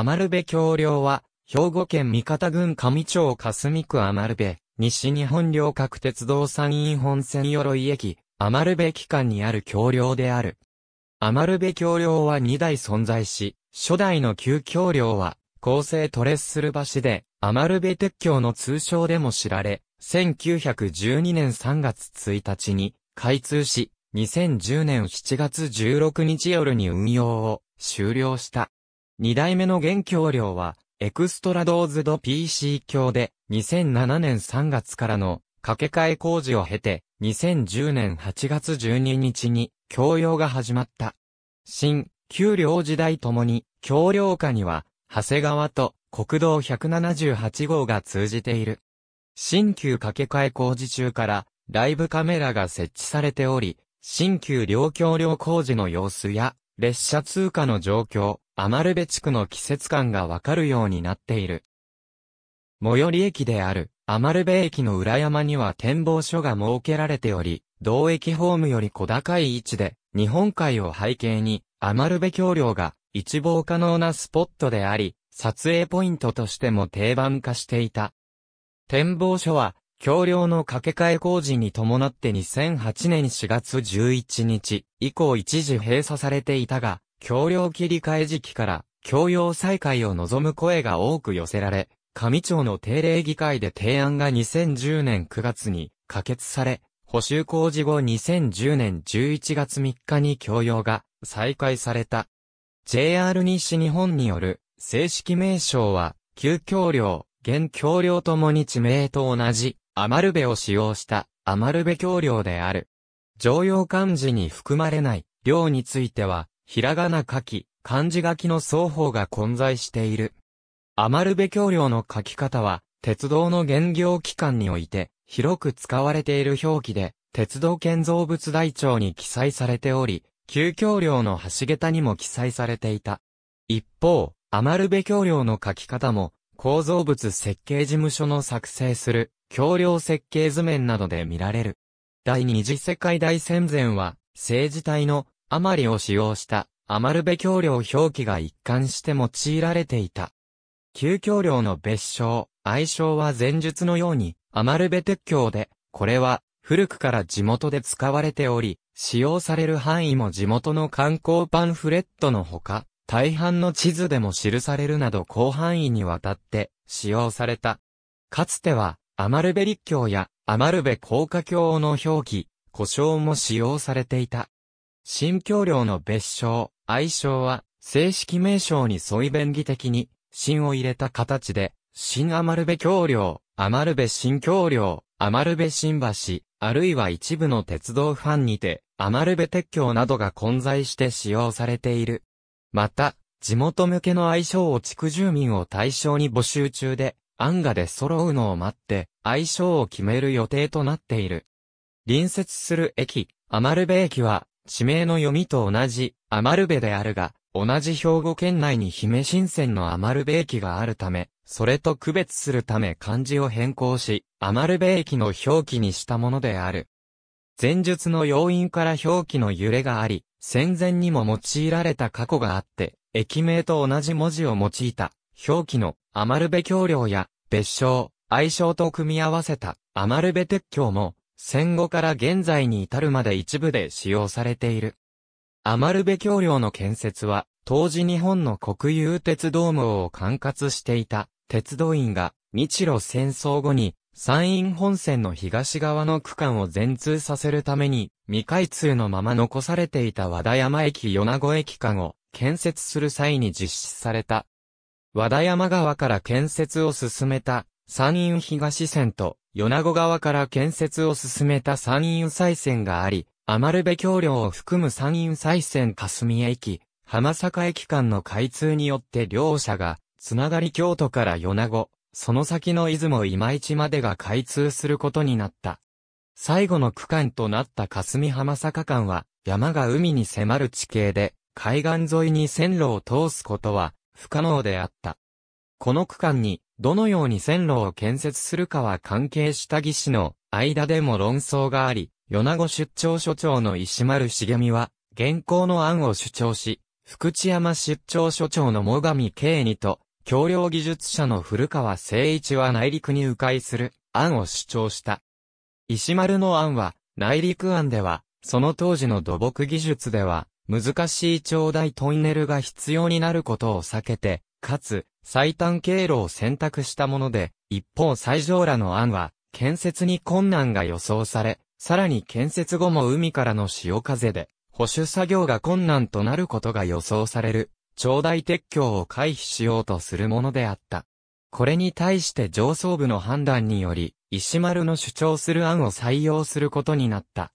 余部橋梁は、兵庫県三方郡上町霞区余部、西日本両角鉄道山陰本線鎧駅、余部機関にある橋梁である。余部橋梁は2台存在し、初代の旧橋梁は、構成トレッスル橋で、余部鉄橋の通称でも知られ、1912年3月1日に開通し、2010年7月16日夜に運用を終了した。二代目の現橋梁は、エクストラドーズド PC 橋で、2007年3月からの掛け替え工事を経て、2010年8月12日に、供用が始まった。新、旧領時代ともに、橋梁下には、長谷川と国道178号が通じている。新旧掛け替え工事中から、ライブカメラが設置されており、新旧両橋梁工事の様子や、列車通過の状況、アマルベ地区の季節感がわかるようになっている。最寄り駅である、アマルベ駅の裏山には展望所が設けられており、同駅ホームより小高い位置で、日本海を背景に、アマルベ橋梁が一望可能なスポットであり、撮影ポイントとしても定番化していた。展望所は、橋梁の架け替え工事に伴って2008年4月11日以降一時閉鎖されていたが、橋梁切り替え時期から、橋用再開を望む声が多く寄せられ、上町の定例議会で提案が2010年9月に可決され、補修工事後2010年11月3日に橋用が再開された。JR 西日本による正式名称は、旧橋梁、現橋梁ともに地名と同じ、アマルベを使用したアマルベ橋梁である。常用漢字に含まれない、量については、ひらがな書き、漢字書きの双方が混在している。余部橋梁の書き方は、鉄道の原業機関において、広く使われている表記で、鉄道建造物台帳に記載されており、旧橋梁の橋桁にも記載されていた。一方、余部橋梁の書き方も、構造物設計事務所の作成する、橋梁設計図面などで見られる。第二次世界大戦前は、政治体のあまりを使用したアマルベ橋梁表記が一貫して用いられていた。旧橋梁の別称、愛称は前述のようにアマルベ鉄橋で、これは古くから地元で使われており、使用される範囲も地元の観光パンフレットのほか、大半の地図でも記されるなど広範囲にわたって使用された。かつては、アマルベ立橋やアマルベ高架橋の表記、故障も使用されていた。新橋梁の別称、愛称は、正式名称に沿い便宜的に、新を入れた形で、新余部橋梁、余部新橋梁、余部新橋、あるいは一部の鉄道ファンにて、余部鉄橋などが混在して使用されている。また、地元向けの愛称を地区住民を対象に募集中で、案がで揃うのを待って、愛称を決める予定となっている。隣接する駅、余部駅は、地名の読みと同じ、アマルベであるが、同じ兵庫県内に姫新線のアマルベ駅があるため、それと区別するため漢字を変更し、アマルベ駅の表記にしたものである。前述の要因から表記の揺れがあり、戦前にも用いられた過去があって、駅名と同じ文字を用いた、表記のアマルベ橋梁や別称、愛称と組み合わせたアマルベ鉄橋も、戦後から現在に至るまで一部で使用されている。余部橋梁の建設は、当時日本の国有鉄道網を管轄していた鉄道員が日露戦争後に山陰本線の東側の区間を全通させるために未開通のまま残されていた和田山駅米子駅間を建設する際に実施された。和田山川から建設を進めた山陰東線と米子側から建設を進めた山陰再線があり、余部橋梁を含む山陰再線霞駅、浜坂駅間の開通によって両社が、つながり京都から米子、その先の出雲今市までが開通することになった。最後の区間となった霞浜坂間は、山が海に迫る地形で、海岸沿いに線路を通すことは不可能であった。この区間に、どのように線路を建設するかは関係した技師の間でも論争があり、米子出張所長の石丸茂美は、現行の案を主張し、福知山出張所長の最上慶二と、橋梁技術者の古川誠一は内陸に迂回する案を主張した。石丸の案は、内陸案では、その当時の土木技術では、難しい長大トンネルが必要になることを避けて、かつ、最短経路を選択したもので、一方最上らの案は、建設に困難が予想され、さらに建設後も海からの潮風で、保守作業が困難となることが予想される、長大撤去を回避しようとするものであった。これに対して上層部の判断により、石丸の主張する案を採用することになった。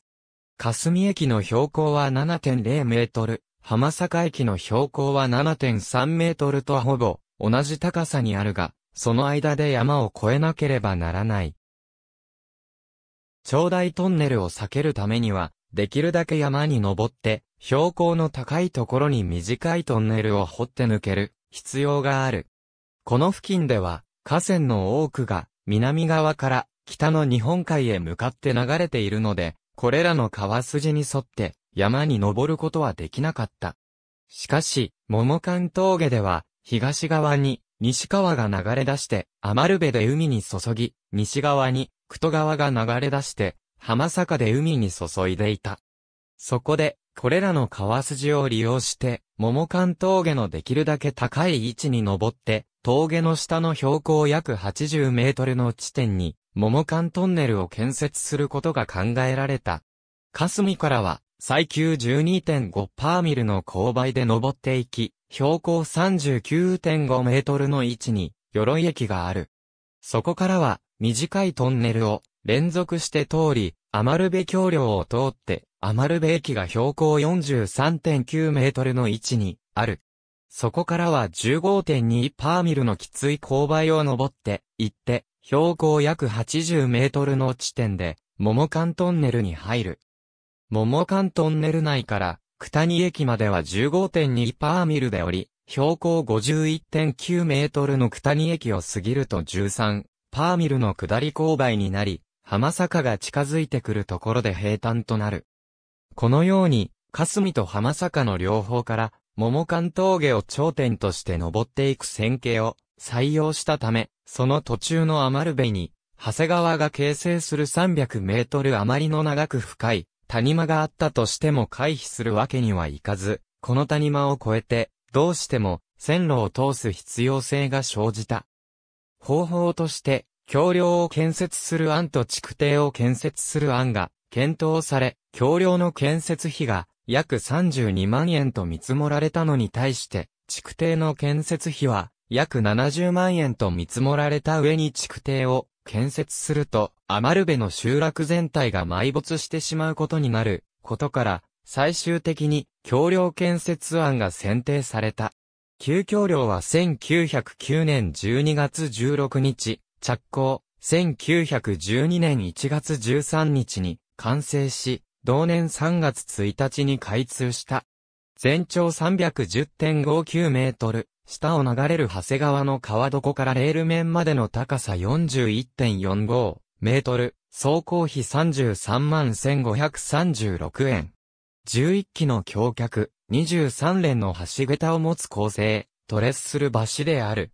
霞駅の標高は7.0メートル、浜坂駅の標高は7.3メートルとほぼ同じ高さにあるが、その間で山を越えなければならない。長大トンネルを避けるためには、できるだけ山に登って、標高の高いところに短いトンネルを掘って抜ける必要がある。この付近では、河川の多くが南側から北の日本海へ向かって流れているので、これらの川筋に沿って山に登ることはできなかった。しかし、桃館峠では東側に、西川が流れ出して、余部で海に注ぎ、西側に、久戸川が流れ出して、浜坂で海に注いでいた。そこで、これらの川筋を利用して、桃館峠のできるだけ高い位置に登って、峠の下の標高約80メートルの地点に、桃館トンネルを建設することが考えられた。霞からは、最急12.5パーミルの勾配で登っていき、標高39.5メートルの位置に、鎧駅がある。そこからは、短いトンネルを連続して通り、アマルベ橋梁を通って、アマルベ駅が標高43.9メートルの位置にある。そこからは15.2パーミルのきつい勾配を登って行って、標高約80メートルの地点で、桃缶トンネルに入る。桃缶トンネル内から九谷駅までは15.2パーミルでおり、標高51.9メートルの九谷駅を過ぎると13パーミルの下り勾配になり、浜坂が近づいてくるところで平坦となる。このように、霞と浜坂の両方から、桃関峠を頂点として登っていく線形を採用したため、その途中の余るべに、長谷川が形成する300メートル余りの長く深い谷間があったとしても回避するわけにはいかず、この谷間を越えて、どうしても線路を通す必要性が生じた。方法として、橋梁を建設する案と築堤を建設する案が検討され、橋梁の建設費が約32万円と見積もられたのに対して、築堤の建設費は約70万円と見積もられた上に築堤を建設すると、余部の集落全体が埋没してしまうことになることから、最終的に橋梁建設案が選定された。旧橋梁は1909年12月16日、着工、1912年1月13日に完成し、同年3月1日に開通した。全長310.59メートル、下を流れる長谷川の川床からレール面までの高さ41.45メートル、総工費33万1536円。11基の橋脚、23連の橋桁を持つ構成、トレスする橋である。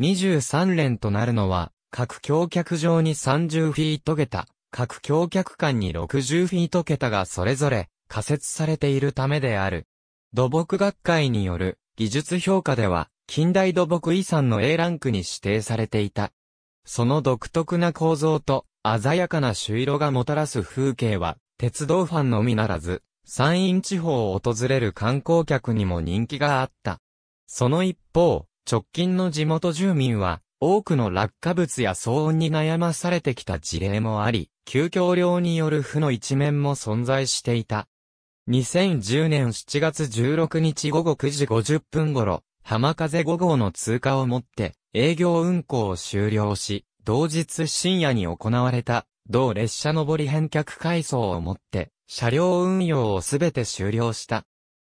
23連となるのは、各橋脚上に30フィート桁、各橋脚間に60フィート桁がそれぞれ仮設されているためである。土木学会による技術評価では、近代土木遺産の A ランクに指定されていた。その独特な構造と、鮮やかな朱色がもたらす風景は、鉄道ファンのみならず、山陰地方を訪れる観光客にも人気があった。その一方、直近の地元住民は、多くの落下物や騒音に悩まされてきた事例もあり、急遽量による負の一面も存在していた。2010年7月16日午後9時50分頃、浜風5号の通過をもって営業運行を終了し、同日深夜に行われた同列車上り返却改装をもって車両運用をすべて終了した。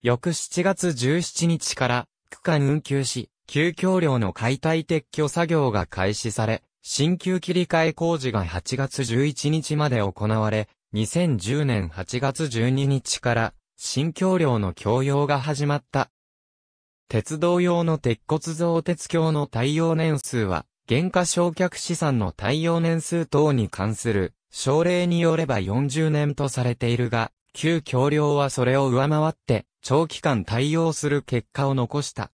翌7月17日から区間運休し、旧橋梁の解体撤去作業が開始され、新旧切り替え工事が8月11日まで行われ、2010年8月12日から新橋梁の供用が始まった。鉄道用の鉄骨造鉄橋の耐用年数は、原価償却資産の耐用年数等に関する、省令によれば40年とされているが、旧橋梁はそれを上回って、長期間対応する結果を残した。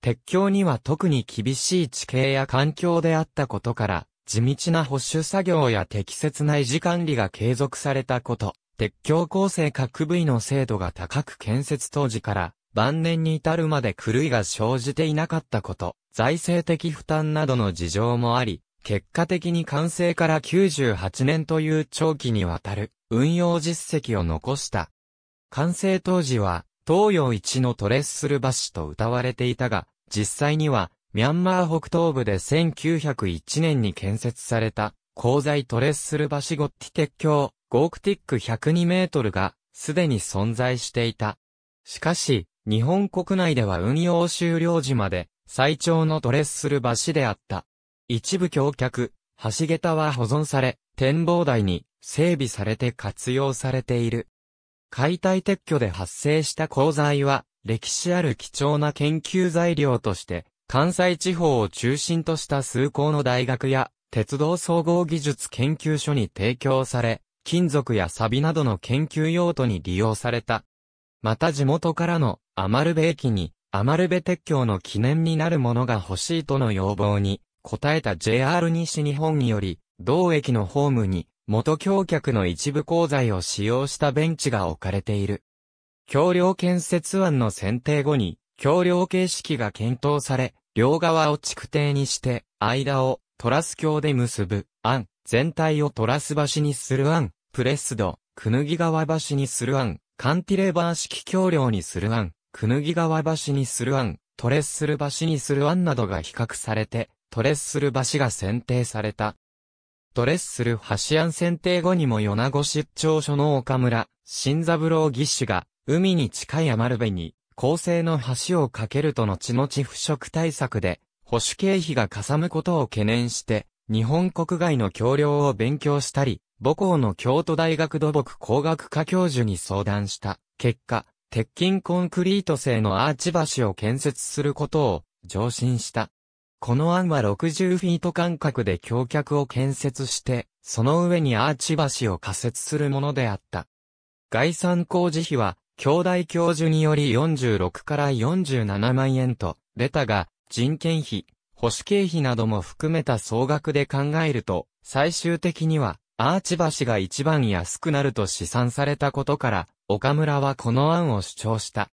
鉄橋には特に厳しい地形や環境であったことから、地道な保守作業や適切な維持管理が継続されたこと、鉄橋構成各部位の精度が高く建設当時から晩年に至るまで狂いが生じていなかったこと、財政的負担などの事情もあり、結果的に完成から98年という長期にわたる運用実績を残した。完成当時は東洋一のトレッスル橋と謳われていたが、実際にはミャンマー北東部で1901年に建設された、鉱材トレッスル橋ゴッティ鉄橋、ゴークティック102メートルが、すでに存在していた。しかし、日本国内では運用終了時まで、最長のトレッスル橋であった。一部橋脚、橋桁は保存され、展望台に整備されて活用されている。解体撤去で発生した鉱材は、歴史ある貴重な研究材料として関西地方を中心とした数校の大学や、鉄道総合技術研究所に提供され、金属や錆などの研究用途に利用された。また地元からのアマルベ駅に、アマルベ鉄橋の記念になるものが欲しいとの要望に、応えた JR 西日本により、同駅のホームに、元橋脚の一部鋼材を使用したベンチが置かれている。橋梁建設案の選定後に、橋梁形式が検討され、両側を築堤にして、間をトラス橋で結ぶ、案、全体をトラス橋にする案、プレスド、くぬぎ川橋にする案、カンティレバー式橋梁にする案、くぬぎ川橋にする案、トレッスル橋にする案などが比較されて、トレッスル橋が選定された。トレッスル橋案選定後にも米子出張所の岡村、新三郎義士が、海に近い余部に、構成の橋を架けると後々腐食対策で、保守経費がかさむことを懸念して、日本国外の橋梁を勉強したり、母校の京都大学土木工学科教授に相談した結果、鉄筋コンクリート製のアーチ橋を建設することを上申した。この案は60フィート間隔で橋脚を建設して、その上にアーチ橋を仮設するものであった。概算工事費は兄弟教授により46から47万円と出たが、人件費、保守経費なども含めた総額で考えると、最終的には、アーチ橋が一番安くなると試算されたことから、岡村はこの案を主張した。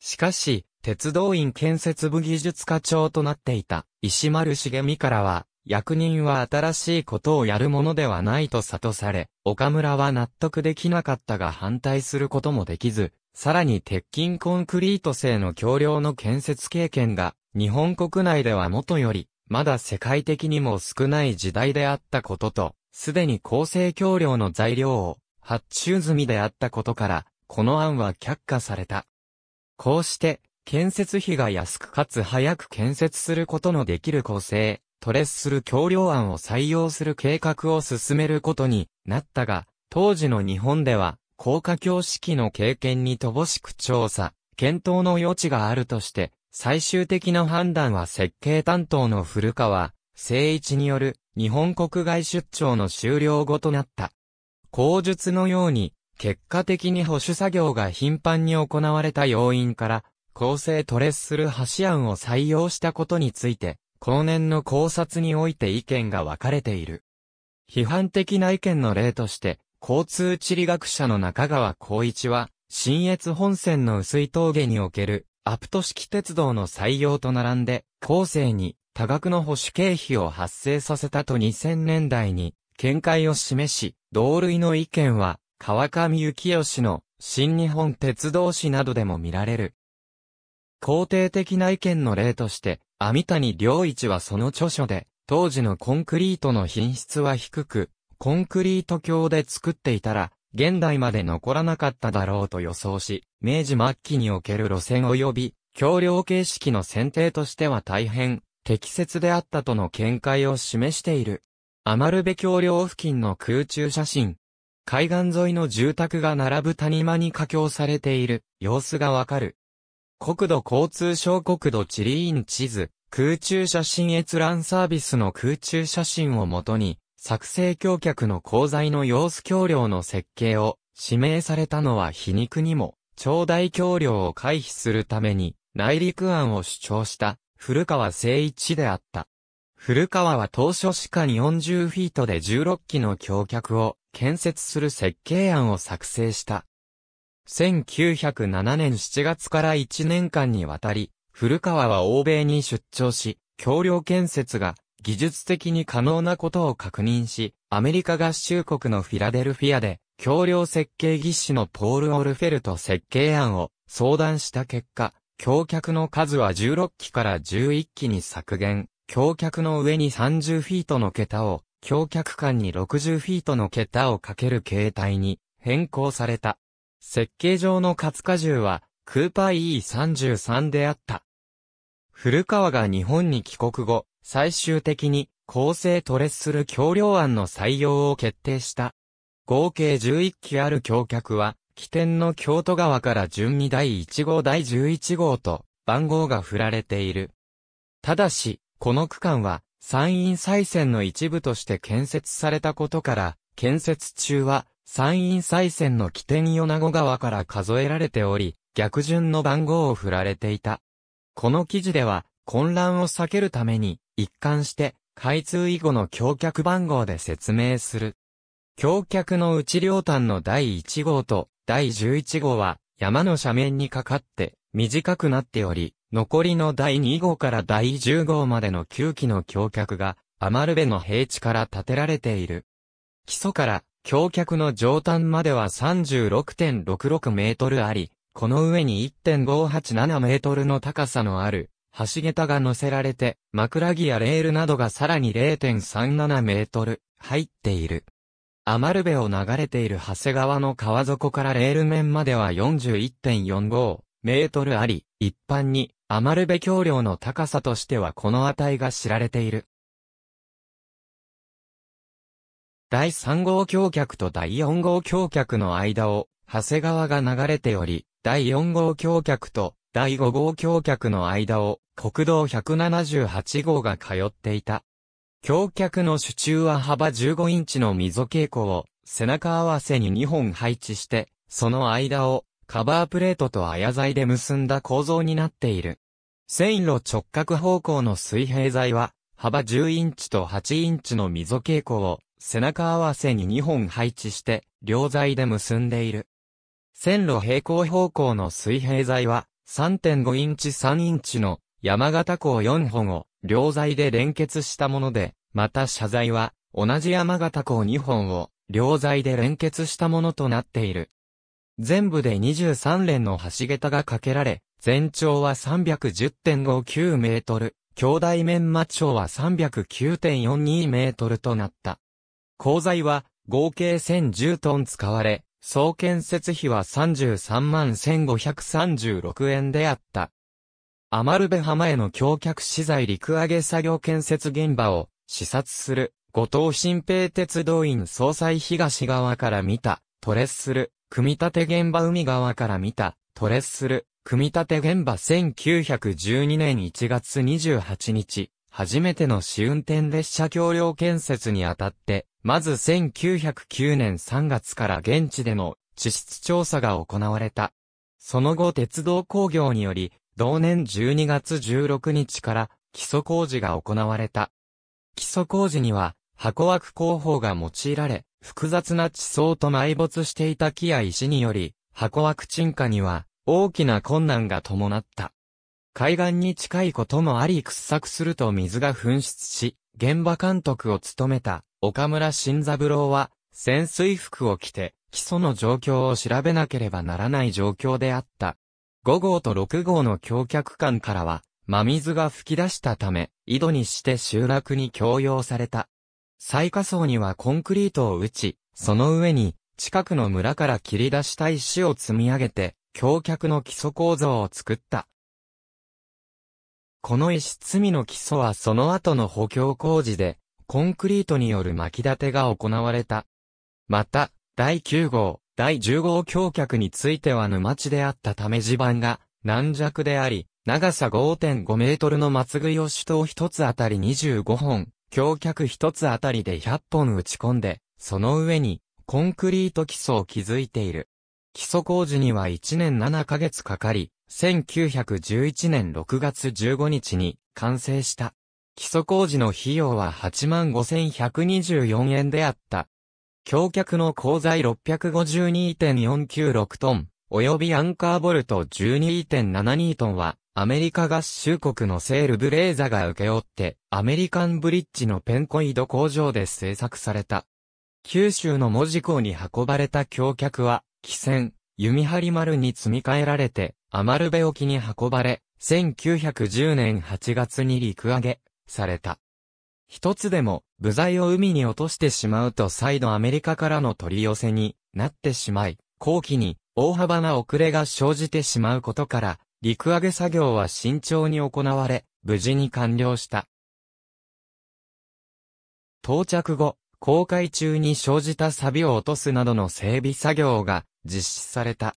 しかし、鉄道院建設部技術課長となっていた石丸茂美からは、役人は新しいことをやるものではないと悟され、岡村は納得できなかったが反対することもできず、さらに鉄筋コンクリート製の橋梁の建設経験が、日本国内では元より、まだ世界的にも少ない時代であったことと、すでに構成橋梁の材料を発注済みであったことから、この案は却下された。こうして、建設費が安くかつ早く建設することのできる構成、トレッスル橋梁案を採用する計画を進めることになったが、当時の日本では、高架橋式の経験に乏しく調査、検討の余地があるとして、最終的な判断は設計担当の古川、誠一による日本国外出張の終了後となった。口述のように、結果的に保守作業が頻繁に行われた要因から、構成トレッスル橋案を採用したことについて、後年の考察において意見が分かれている。批判的な意見の例として、交通地理学者の中川光一は、新越本線の薄い峠における、アプト式鉄道の採用と並んで、後世に多額の保守経費を発生させたと2000年代に、見解を示し、同類の意見は、川上幸義の新日本鉄道史などでも見られる。肯定的な意見の例として、網谷良一はその著書で、当時のコンクリートの品質は低く、コンクリート橋で作っていたら、現代まで残らなかっただろうと予想し、明治末期における路線及び、橋梁形式の選定としては大変、適切であったとの見解を示している。余部橋梁付近の空中写真。海岸沿いの住宅が並ぶ谷間に架橋されている様子がわかる。国土交通省国土地理院地図、空中写真閲覧サービスの空中写真をもとに、作成橋脚の鋼材の様子橋梁の設計を指名されたのは皮肉にも、長大橋梁を回避するために内陸案を主張した古川誠一であった。古川は当初か、間40フィートで16基の橋脚を建設する設計案を作成した。1907年7月から1年間にわたり、古川は欧米に出張し、橋梁建設が技術的に可能なことを確認し、アメリカ合衆国のフィラデルフィアで、橋梁設計技師のポール・オルフェルと設計案を相談した結果、橋脚の数は16基から11基に削減、橋脚の上に30フィートの桁を、橋脚間に60フィートの桁をかける形態に変更された。設計上の活荷重は、クーパー E33 であった。古川が日本に帰国後、最終的に、構成トレッスル橋梁案の採用を決定した。合計11機ある橋脚は、起点の京都川から順に第1号第11号と、番号が振られている。ただし、この区間は、山陰再線の一部として建設されたことから、建設中は、参院再選の起点与那子川から数えられており、逆順の番号を振られていた。この記事では、混乱を避けるために、一貫して、開通以後の橋脚番号で説明する。橋脚の内両端の第1号と第11号は、山の斜面にかかって、短くなっており、残りの第2号から第10号までの9基の橋脚が、余部の平地から建てられている。基礎から橋脚の上端までは36.66メートルあり、この上に1.587メートルの高さのある、橋桁が乗せられて、枕木やレールなどがさらに0.37メートル入っている。余ル部を流れている長谷川の川底からレール面までは41.45メートルあり、一般に余ル部橋梁の高さとしてはこの値が知られている。第3号橋脚と第4号橋脚の間を、長谷川が流れており、第4号橋脚と第5号橋脚の間を、国道178号が通っていた。橋脚の主柱は幅15インチの溝傾向を、背中合わせに2本配置して、その間を、カバープレートと綾材で結んだ構造になっている。線路直角方向の水平材は、幅10インチと8インチの溝傾向を、背中合わせに2本配置して、両材で結んでいる。線路平行方向の水平材は、3.5インチ3インチの山形港4本を両材で連結したもので、また車材は同じ山形港2本を両材で連結したものとなっている。全部で23連の橋桁が架けられ、全長は310.59メートル、兄弟面間長は309.42メートルとなった。鋼材は合計1010トン使われ、総建設費は33万1536円であった。余部浜への橋脚資材陸揚げ作業建設現場を視察する後藤新平鉄道院総裁東側から見たトレッスル組み立て現場海側から見たトレッスル組み立て現場1912年1月28日初めての試運転列車橋梁建設にあたって、まず1909年3月から現地での地質調査が行われた。その後鉄道工業により、同年12月16日から基礎工事が行われた。基礎工事には箱枠工法が用いられ、複雑な地層と埋没していた木や石により、箱枠沈下には大きな困難が伴った。海岸に近いこともあり掘削すると水が噴出し、現場監督を務めた岡村新三郎は潜水服を着て基礎の状況を調べなければならない状況であった。5号と6号の橋脚間からは真水が噴き出したため、井戸にして集落に強要された。最下層にはコンクリートを打ち、その上に近くの村から切り出した石を積み上げて、橋脚の基礎構造を作った。この石積みの基礎はその後の補強工事で、コンクリートによる巻き立てが行われた。また、第9号、第10号橋脚については沼地であったため地盤が軟弱であり、長さ5.5メートルの松杭を主刀1つあたり25本、橋脚1つあたりで100本打ち込んで、その上にコンクリート基礎を築いている。基礎工事には1年7ヶ月かかり、1911年6月15日に完成した。基礎工事の費用は85,124円であった。橋脚の鋼材652.496トン、及びアンカーボルト12.72トンは、アメリカ合衆国のセールブレーザが請け負って、アメリカンブリッジのペンコイド工場で製作された。九州の文字港に運ばれた橋脚は、汽船、弓張丸に積み替えられて、余部沖に運ばれ、1910年8月に陸揚げ、された。一つでも、部材を海に落としてしまうと再度アメリカからの取り寄せになってしまい、後期に大幅な遅れが生じてしまうことから、陸揚げ作業は慎重に行われ、無事に完了した。到着後、航海中に生じた錆を落とすなどの整備作業が実施された。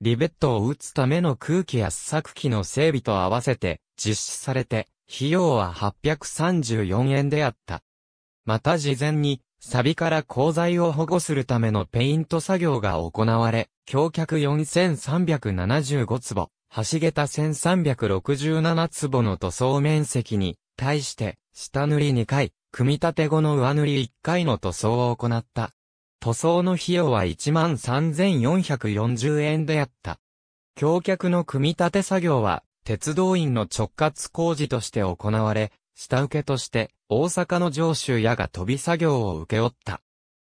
リベットを打つための空気圧削機の整備と合わせて実施されて、費用は834円であった。また事前に、サビから鋼材を保護するためのペイント作業が行われ、橋脚4375坪、橋桁1367坪の塗装面積に、対して、下塗り2回、組み立て後の上塗り1回の塗装を行った。塗装の費用は13,440円であった。橋脚の組み立て作業は、鉄道院の直轄工事として行われ、下請けとして、大阪の上州屋が飛び作業を請け負った。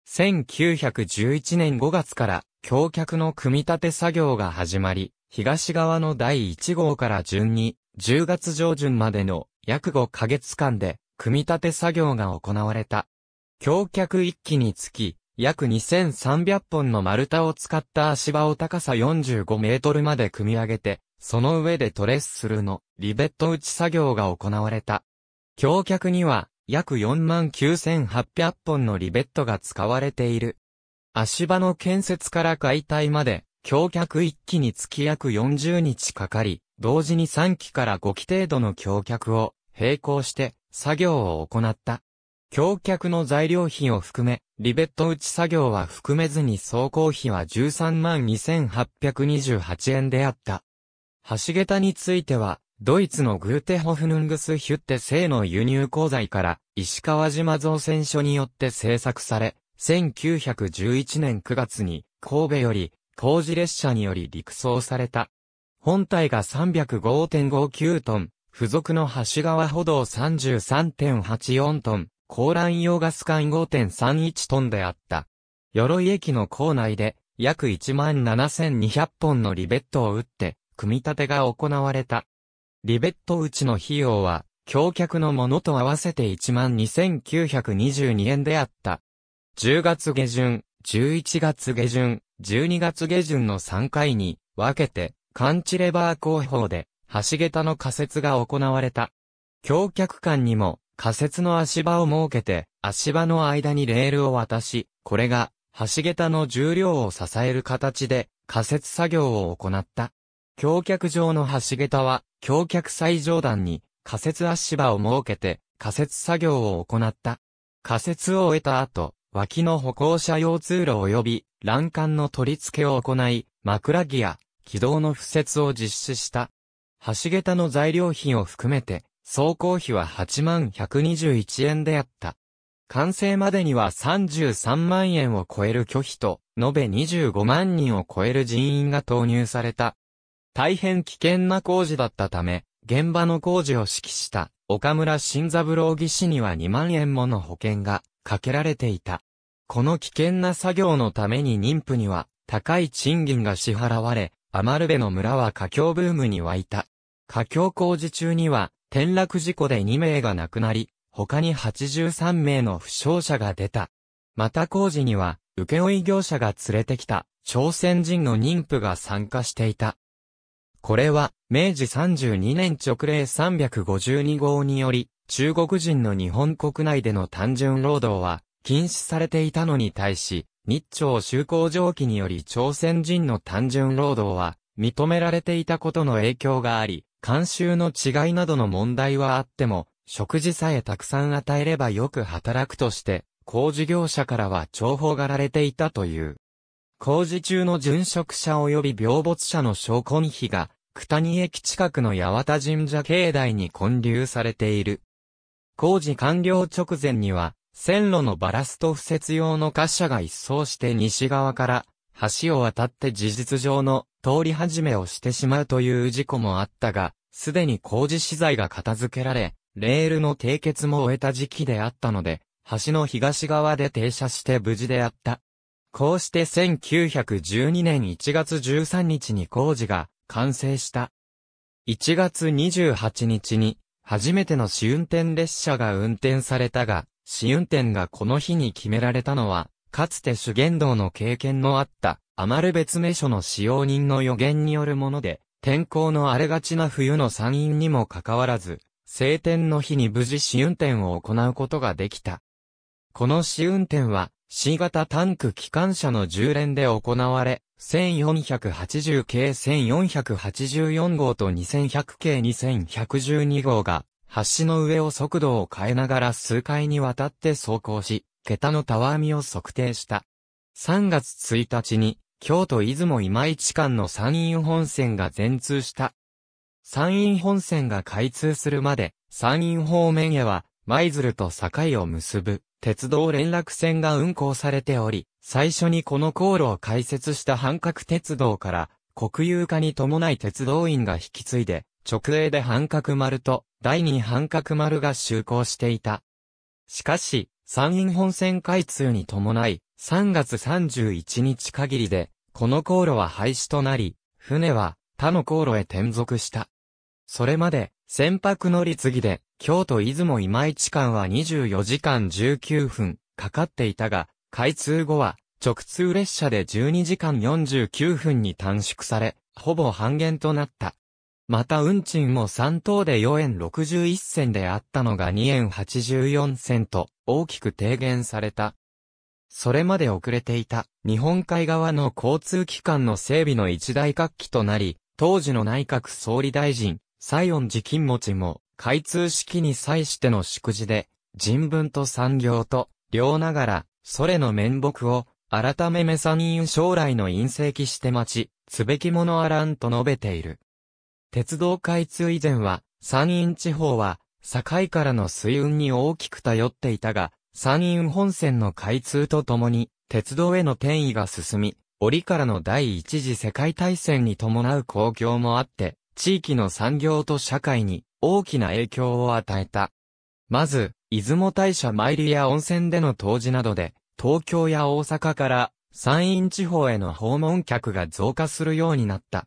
1911年5月から、橋脚の組み立て作業が始まり、東側の第1号から順に、10月上旬までの約5ヶ月間で、組み立て作業が行われた。橋脚1基につき、約2300本の丸太を使った足場を高さ45メートルまで組み上げて、その上でトレッスルのリベット打ち作業が行われた。橋脚には約49,800本のリベットが使われている。足場の建設から解体まで、橋脚1基につき約40日かかり、同時に3基から5基程度の橋脚を並行して作業を行った。橋脚の材料費を含め、リベット打ち作業は含めずに走行費は132,828円であった。橋桁については、ドイツのグーテホフヌングスヒュッテ製の輸入鉱材から石川島造船所によって製作され、1911年9月に神戸より工事列車により陸送された。本体が305.59トン、付属の橋川歩道33.84トン、高蘭用ガス管5.31トンであった。鎧駅の構内で約17,200本のリベットを打って、組み立てが行われた。リベット打ちの費用は、橋脚のものと合わせて12,922円であった。10月下旬、11月下旬、12月下旬の3回に分けて、カチレバー工法で、橋桁の仮設が行われた。橋脚間にも、仮設の足場を設けて、足場の間にレールを渡し、これが、橋桁の重量を支える形で、仮設作業を行った。橋脚上の橋桁は、橋脚最上段に、仮設足場を設けて、仮設作業を行った。仮設を終えた後、脇の歩行者用通路及び、欄干の取り付けを行い、枕木や、軌道の敷設を実施した。橋桁の材料費を含めて、総工費は8万121円であった。完成までには33万円を超える拒否と、延べ25万人を超える人員が投入された。大変危険な工事だったため、現場の工事を指揮した岡村新三郎技師には2万円もの保険がかけられていた。この危険な作業のために妊婦には高い賃金が支払われ、余部の村は佳境ブームに沸いた。佳境工事中には転落事故で2名が亡くなり、他に83名の負傷者が出た。また工事には、請負業者が連れてきた、朝鮮人の妊婦が参加していた。これは、明治32年直令352号により、中国人の日本国内での単純労働は、禁止されていたのに対し、日朝修行条記により朝鮮人の単純労働は、認められていたことの影響があり、慣習の違いなどの問題はあっても、食事さえたくさん与えればよく働くとして、工事業者からは重宝がられていたという。工事中の殉職者及び病没者の証拠日が、九谷駅近くの八幡神社境内に建立されている。工事完了直前には、線路のバラスト敷設用の貨車が一掃して西側から橋を渡って事実上の通り始めをしてしまうという事故もあったが、すでに工事資材が片付けられ、レールの締結も終えた時期であったので、橋の東側で停車して無事であった。こうして1912年1月13日に工事が完成した。1月28日に初めての試運転列車が運転されたが、試運転がこの日に決められたのはかつて主言道の経験のあった、アマル別名所の使用人の予言によるもので、天候の荒れがちな冬の山陰にもかかわらず、晴天の日に無事試運転を行うことができた。この試運転は、C 型タンク機関車の10連で行われ、1480系1484号と2100系2112号が、橋の上を速度を変えながら数回にわたって走行し、桁のたわみを測定した。3月1日に、京都出雲今市間の山陰本線が全通した。山陰本線が開通するまで、山陰方面へは、舞鶴と境を結ぶ、鉄道連絡線が運行されており、最初にこの航路を開設した半角鉄道から、国有化に伴い鉄道員が引き継いで、直営で半角丸と、第二半角丸が就航していた。しかし、山陰本線開通に伴い、3月31日限りで、この航路は廃止となり、船は他の航路へ転属した。それまで、船舶乗り継ぎで、京都出雲今市間は24時間19分かかっていたが、開通後は直通列車で12時間49分に短縮され、ほぼ半減となった。また運賃も3等で4円61銭であったのが2円84銭と、大きく低減された。それまで遅れていた日本海側の交通機関の整備の一大活気となり、当時の内閣総理大臣、西恩寺金持も、開通式に際しての祝辞で、人文と産業と、両ながら、それの面目を、改めメサニン将来の隕石して待ち、つべきものあらんと述べている。鉄道開通以前は、山陰地方は、境からの水運に大きく頼っていたが、山陰本線の開通とともに、鉄道への転移が進み、折からの第一次世界大戦に伴う公共もあって、地域の産業と社会に大きな影響を与えた。まず、出雲大社参りや温泉での湯治などで、東京や大阪から山陰地方への訪問客が増加するようになった。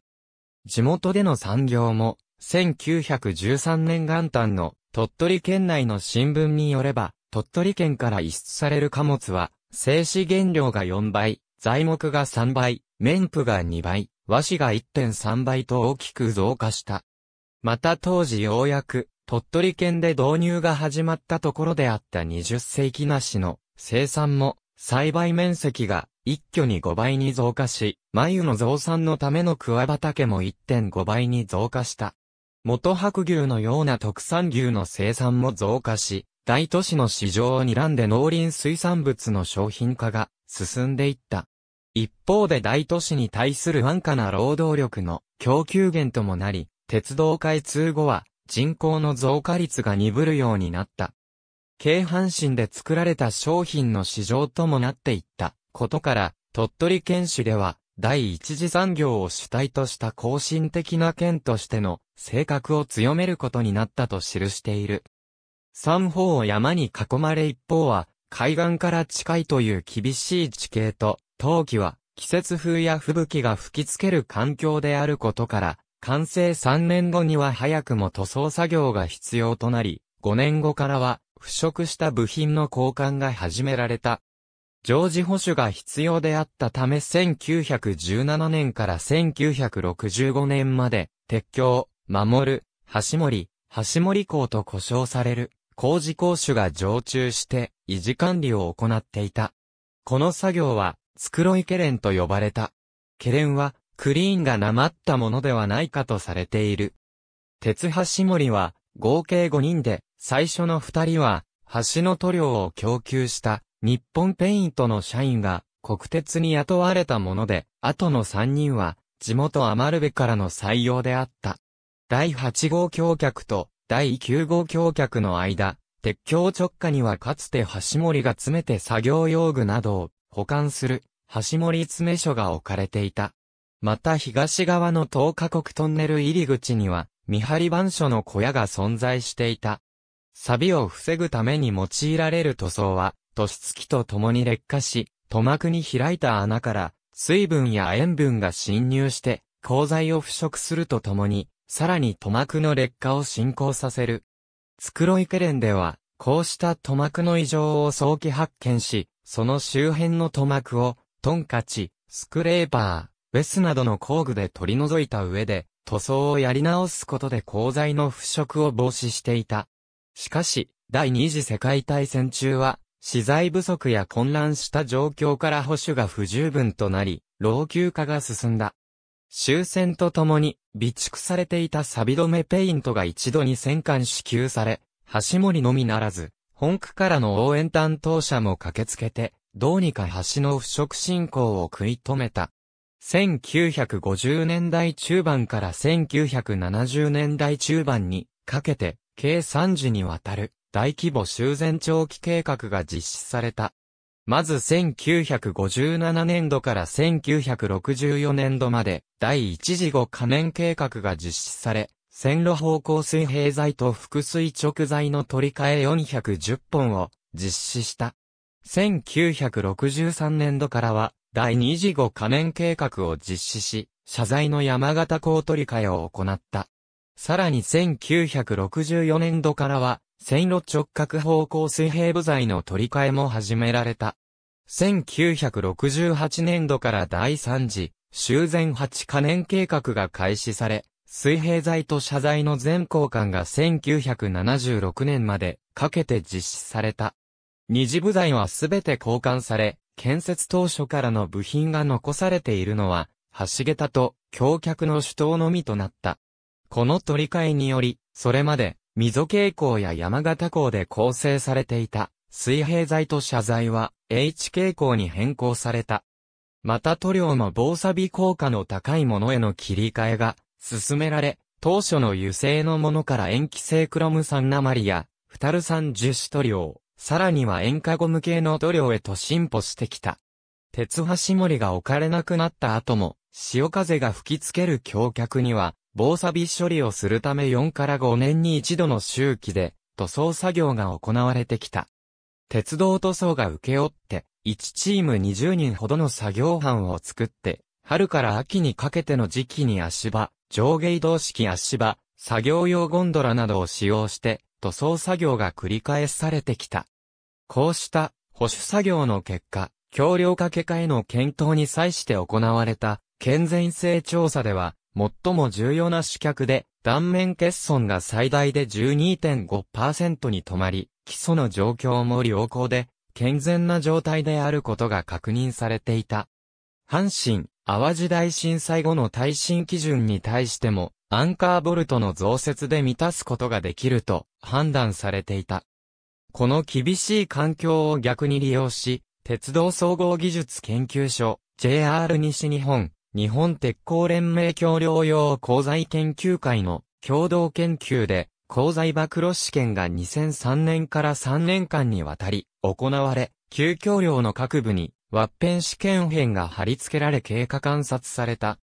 地元での産業も、1913年元旦の鳥取県内の新聞によれば、鳥取県から輸出される貨物は、製紙原料が4倍、材木が3倍、綿布が2倍、和紙が1.3倍と大きく増加した。また当時ようやく、鳥取県で導入が始まったところであった20世紀梨の生産も、栽培面積が一挙に5倍に増加し、眉の増産のための桑畑も1.5倍に増加した。元白牛のような特産牛の生産も増加し、大都市の市場を睨んで農林水産物の商品化が進んでいった。一方で大都市に対する安価な労働力の供給源ともなり、鉄道開通後は人口の増加率が鈍るようになった。京阪神で作られた商品の市場ともなっていったことから、鳥取県市では第一次産業を主体とした後進的な県としての性格を強めることになったと記している。三方を山に囲まれ一方は、海岸から近いという厳しい地形と、冬季は季節風や吹雪が吹きつける環境であることから、完成3年後には早くも塗装作業が必要となり、5年後からは腐食した部品の交換が始められた。常時保守が必要であったため1917年から1965年まで鉄橋、守る、橋森、橋森港と呼称される、工事講師が常駐して、維持管理を行っていた。この作業は、つくろいケレンと呼ばれた。ケレンは、クリーンがなまったものではないかとされている。鉄橋森は、合計5人で、最初の2人は、橋の塗料を供給した、日本ペイントの社員が、国鉄に雇われたもので、後の3人は、地元余部からの採用であった。第8号橋脚と第9号橋脚の間、鉄橋直下にはかつて橋森が詰めて作業用具などを保管する橋森詰所が置かれていた。また東側の東下カ国トンネル入り口には、見張り番所の小屋が存在していた。錆を防ぐために用いられる塗装は、突質器と共に劣化し、塗膜に開いた穴から、水分や塩分が侵入して、鋼材を腐食するとともに、さらに塗膜の劣化を進行させる。つくろいケレンでは、こうした塗膜の異常を早期発見し、その周辺の塗膜を、トンカチ、スクレーパー、ウェスなどの工具で取り除いた上で、塗装をやり直すことで鋼材の腐食を防止していた。しかし、第二次世界大戦中は、資材不足や混乱した状況から保守が不十分となり、老朽化が進んだ。終戦とともに、備蓄されていた錆止めペイントが一度に戦艦支給され、橋森のみならず、本区からの応援担当者も駆けつけて、どうにか橋の腐食進行を食い止めた。1950年代中盤から1970年代中盤にかけて、計3時にわたる大規模修繕長期計画が実施された。まず1957年度から1964年度まで、第一次後可燃計画が実施され、線路方向水平材と副水直材の取り替え410本を実施した。1963年度からは、第二次後可燃計画を実施し、謝罪の山形港取り替えを行った。さらに1964年度からは、線路直角方向水平部材の取り替えも始められた。1968年度から第3次、修繕8可燃計画が開始され、水平材と車材の全交換が1976年までかけて実施された。二次部材はすべて交換され、建設当初からの部品が残されているのは、橋桁と橋脚の主塔のみとなった。この取り替えにより、それまで溝傾向や山形港で構成されていた水平剤と謝罪は H 傾向に変更された。また塗料の防錆効果の高いものへの切り替えが進められ、当初の油性のものから塩基性クロム酸鉛や、フタル酸樹脂塗料、さらには塩化ゴム系の塗料へと進歩してきた。鉄橋森が置かれなくなった後も、潮風が吹きつける橋脚には、防錆処理をするため4から5年に一度の周期で、塗装作業が行われてきた。鉄道塗装が請け負って、1チーム20人ほどの作業班を作って、春から秋にかけての時期に足場、上下移動式足場、作業用ゴンドラなどを使用して、塗装作業が繰り返されてきた。こうした保守作業の結果、橋梁架け替えの検討に際して行われた健全性調査では、最も重要な主客で、断面欠損が最大で12.5%に止まり、基礎の状況も良好で、健全な状態であることが確認されていた。阪神、淡路大震災後の耐震基準に対しても、アンカーボルトの増設で満たすことができると判断されていた。この厳しい環境を逆に利用し、鉄道総合技術研究所、JR 西日本、日本鉄鋼連盟橋梁用鋼材研究会の共同研究で、鋼材暴露試験が2003年から3年間にわたり行われ、旧橋梁の各部にワッペン試験片が貼り付けられ経過観察された。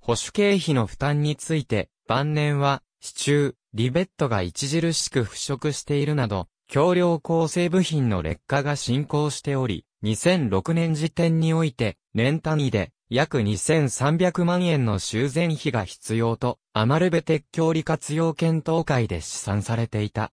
保守経費の負担について、晩年は、支柱、リベットが著しく腐食しているなど、橋梁構成部品の劣化が進行しており、2006年時点において、年単位で約2300万円の修繕費が必要と、アマルベ鉄橋利活用検討会で試算されていた。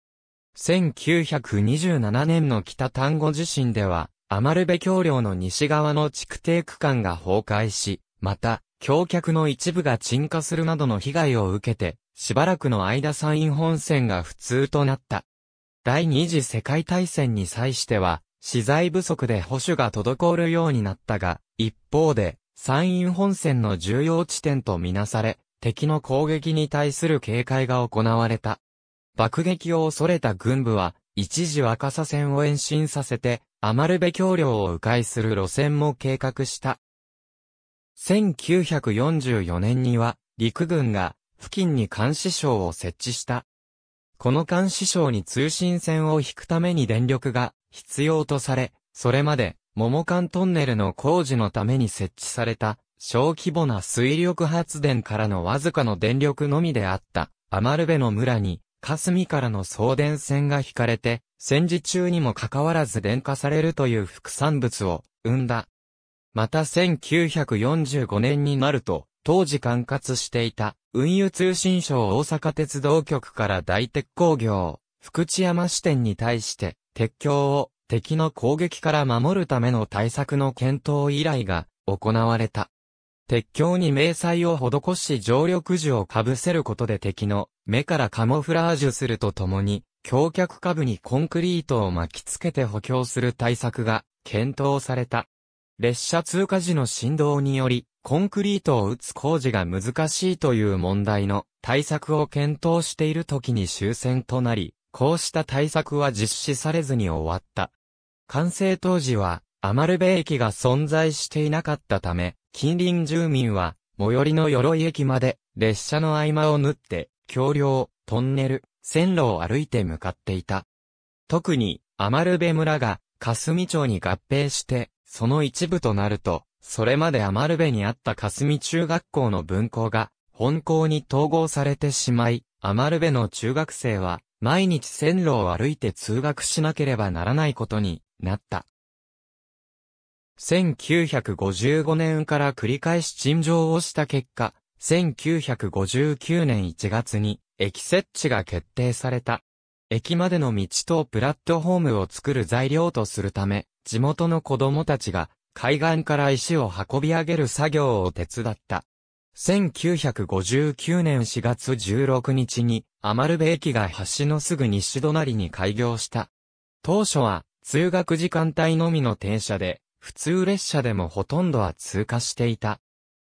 1927年の北丹後地震では、アマルベ橋梁の西側の築堤区間が崩壊し、また、橋脚の一部が沈下するなどの被害を受けて、しばらくの間山陰本線が不通となった。第二次世界大戦に際しては、資材不足で保守が滞るようになったが、一方で、山陰本線の重要地点とみなされ、敵の攻撃に対する警戒が行われた。爆撃を恐れた軍部は、一時若狭線を延伸させて、余部橋梁を迂回する路線も計画した。1944年には、陸軍が、付近に監視省を設置した。この監視省に通信線を引くために電力が必要とされ、それまで桃館トンネルの工事のために設置された、小規模な水力発電からのわずかの電力のみであった、余部の村に、霞からの送電線が引かれて、戦時中にもかかわらず電化されるという副産物を生んだ。また1945年になると、当時管轄していた運輸通信省大阪鉄道局から大鉄工業、福知山支店に対して、鉄橋を敵の攻撃から守るための対策の検討依頼が行われた。鉄橋に迷彩を施し常緑樹をかぶせることで敵の目からカモフラージュするとともに、橋脚下部にコンクリートを巻きつけて補強する対策が検討された。列車通過時の振動により、コンクリートを打つ工事が難しいという問題の対策を検討している時に終戦となり、こうした対策は実施されずに終わった。完成当時は、アマルベ駅が存在していなかったため、近隣住民は、最寄りの鎧駅まで、列車の合間を縫って、橋梁、トンネル、線路を歩いて向かっていた。特に、アマルベ村が、霞町に合併して、その一部となると、それまでアマルベにあった霞中学校の分校が、本校に統合されてしまい、アマルベの中学生は、毎日線路を歩いて通学しなければならないことになった。1955年から繰り返し陳情をした結果、1959年1月に駅設置が決定された。駅までの道とプラットホームを作る材料とするため、地元の子供たちが海岸から石を運び上げる作業を手伝った。1959年4月16日に、余部駅が橋のすぐ西隣に開業した。当初は、通学時間帯のみの停車で、普通列車でもほとんどは通過していた。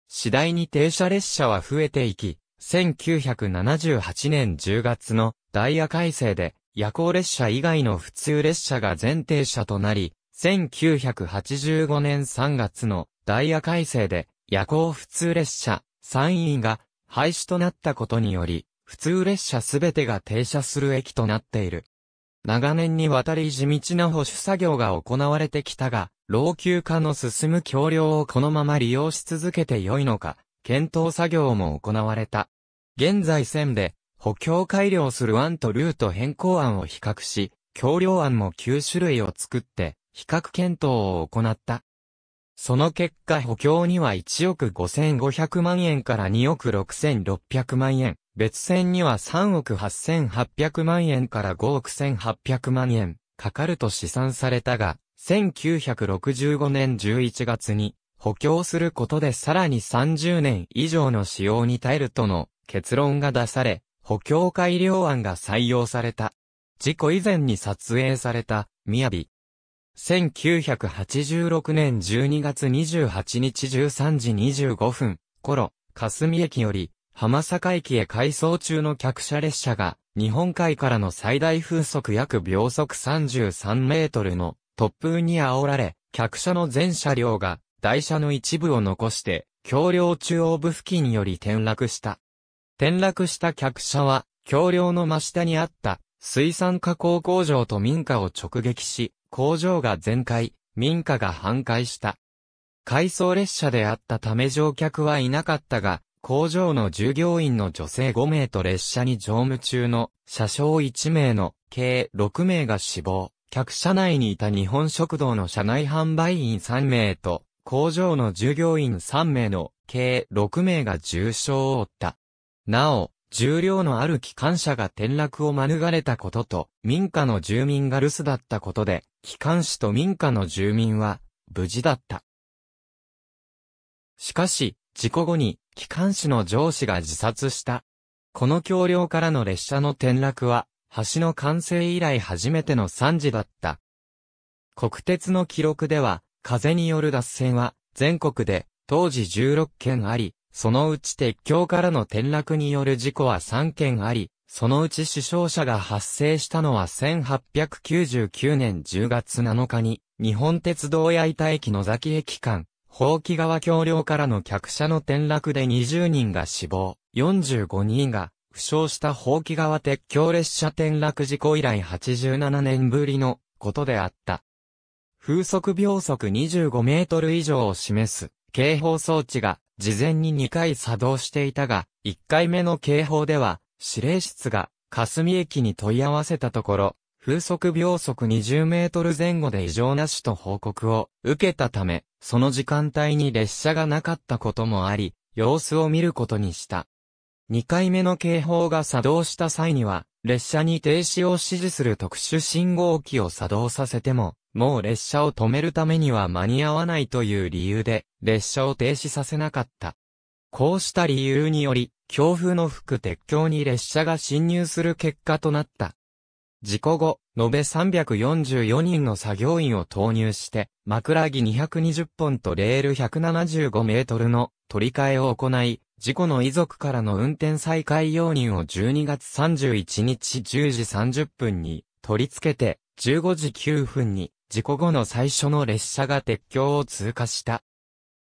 次第に停車列車は増えていき、1978年10月のダイヤ改正で、夜行列車以外の普通列車が全停車となり、1985年3月のダイヤ改正で、夜行普通列車、3位が廃止となったことにより、普通列車すべてが停車する駅となっている。長年にわたり地道な保守作業が行われてきたが、老朽化の進む橋梁をこのまま利用し続けて良いのか、検討作業も行われた。現在線で、補強改良する案とルート変更案を比較し、橋梁案も9種類を作って、比較検討を行った。その結果補強には1億5500万円から2億6600万円、別線には3億8800万円から5億1800万円かかると試算されたが、1965年11月に補強することでさらに30年以上の使用に耐えるとの結論が出され、補強改良案が採用された。事故以前に撮影された、宮や1986年12月28日13時25分頃、霞駅より、浜坂駅へ回送中の客車列車が、日本海からの最大風速約秒速33メートルの突風に煽られ、客車の全車両が台車の一部を残して、橋梁中央部付近より転落した。転落した客車は、橋梁の真下にあった水産加工工場と民家を直撃し、工場が全壊、民家が半壊した。回送列車であったため乗客はいなかったが、工場の従業員の女性5名と列車に乗務中の車掌1名の計6名が死亡。客車内にいた日本食堂の車内販売員3名と工場の従業員3名の計6名が重傷を負った。なお、重量のある機関車が転落を免れたことと、民家の住民が留守だったことで、機関士と民家の住民は無事だった。しかし、事故後に機関士の上司が自殺した。この橋梁からの列車の転落は、橋の完成以来初めての惨事だった。国鉄の記録では、風による脱線は、全国で、当時16件あり、そのうち鉄橋からの転落による事故は3件あり、そのうち死傷者が発生したのは1899年10月7日に、日本鉄道八板駅野崎駅間、放棄川橋梁からの客車の転落で20人が死亡、45人が負傷した放棄川鉄橋列車転落事故以来87年ぶりのことであった。風速秒速25メートル以上を示す警報装置が事前に2回作動していたが、1回目の警報では指令室が霞駅に問い合わせたところ、風速秒速20メートル前後で異常なしと報告を受けたため、その時間帯に列車がなかったこともあり、様子を見ることにした。2回目の警報が作動した際には、列車に停止を指示する特殊信号機を作動させても、もう列車を止めるためには間に合わないという理由で、列車を停止させなかった。こうした理由により、強風の吹く鉄橋に列車が侵入する結果となった。事故後、延べ344人の作業員を投入して、枕木220本とレール175メートルの取り替えを行い、事故の遺族からの運転再開容認を12月31日10時30分に取り付けて、15時9分に事故後の最初の列車が鉄橋を通過した。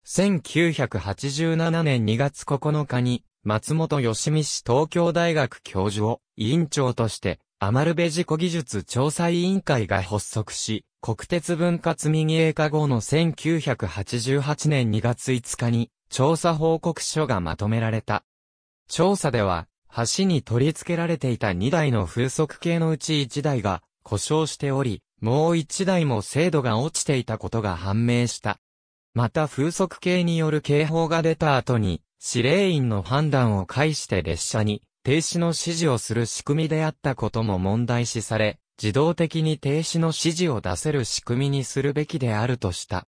1987年2月9日に松本義美氏東京大学教授を委員長としてアマルベ事故技術調査委員会が発足し、国鉄分割民営化後の1988年2月5日に調査報告書がまとめられた。調査では、橋に取り付けられていた2台の風速計のうち1台が故障しており、もう1台も精度が落ちていたことが判明した。また風速計による警報が出た後に、司令員の判断を介して列車に停止の指示をする仕組みであったことも問題視され、自動的に停止の指示を出せる仕組みにするべきであるとした。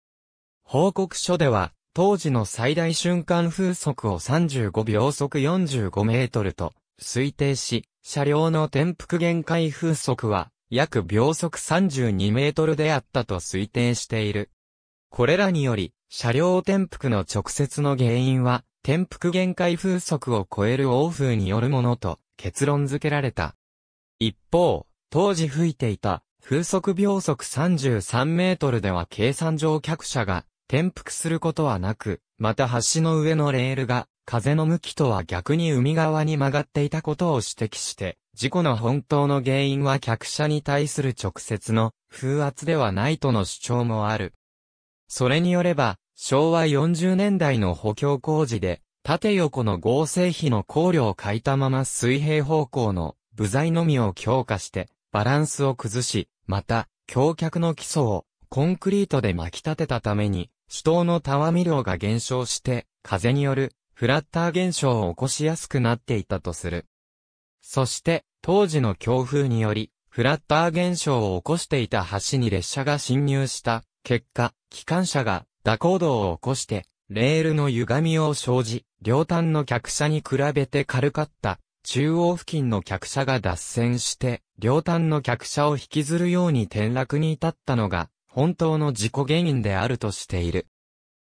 報告書では、当時の最大瞬間風速を35秒速45メートルと推定し、車両の転覆限界風速は約秒速32メートルであったと推定している。これらにより、車両転覆の直接の原因は転覆限界風速を超える欧風によるものと結論付けられた。一方、当時吹いていた風速秒速33メートルでは計算上客車が転覆することはなく、また橋の上のレールが風の向きとは逆に海側に曲がっていたことを指摘して、事故の本当の原因は客車に対する直接の風圧ではないとの主張もある。それによれば、昭和40年代の補強工事で、縦横の合成比の考慮を欠いたまま水平方向の部材のみを強化して、バランスを崩し、また、橋脚の基礎をコンクリートで巻き立てたために、主塔のたわみ量が減少して、風によるフラッター現象を起こしやすくなっていたとする。そして、当時の強風により、フラッター現象を起こしていた橋に列車が侵入した結果、機関車が蛇行動を起こして、レールの歪みを生じ、両端の客車に比べて軽かった、中央付近の客車が脱線して、両端の客車を引きずるように転落に至ったのが、本当の事故原因であるとしている。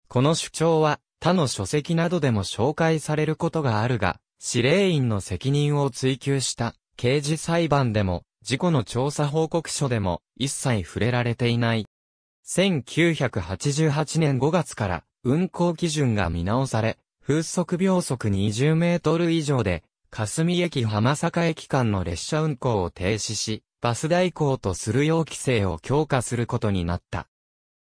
この主張は、他の書籍などでも紹介されることがあるが、司令員の責任を追求した刑事裁判でも、事故の調査報告書でも一切触れられていない。1988年5月から運行基準が見直され、風速秒速20メートル以上で、霞駅浜坂駅間の列車運行を停止し、バス代行とするよう規制を強化することになった。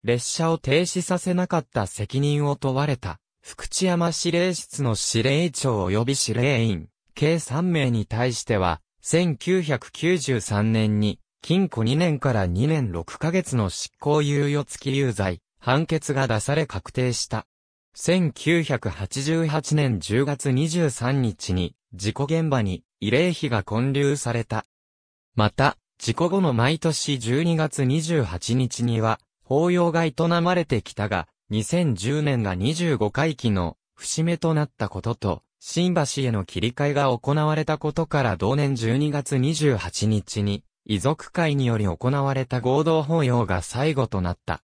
列車を停止させなかった責任を問われた、福知山司令室の司令長及び司令員、計3名に対しては、1993年に禁錮2年から2年6ヶ月の執行猶予付き有罪、判決が出され確定した。1988年10月23日に、事故現場に慰霊碑が建立された。また、事故後の毎年12月28日には、法要が営まれてきたが、2010年が25回期の節目となったことと、新橋への切り替えが行われたことから同年12月28日に、遺族会により行われた合同法要が最後となった。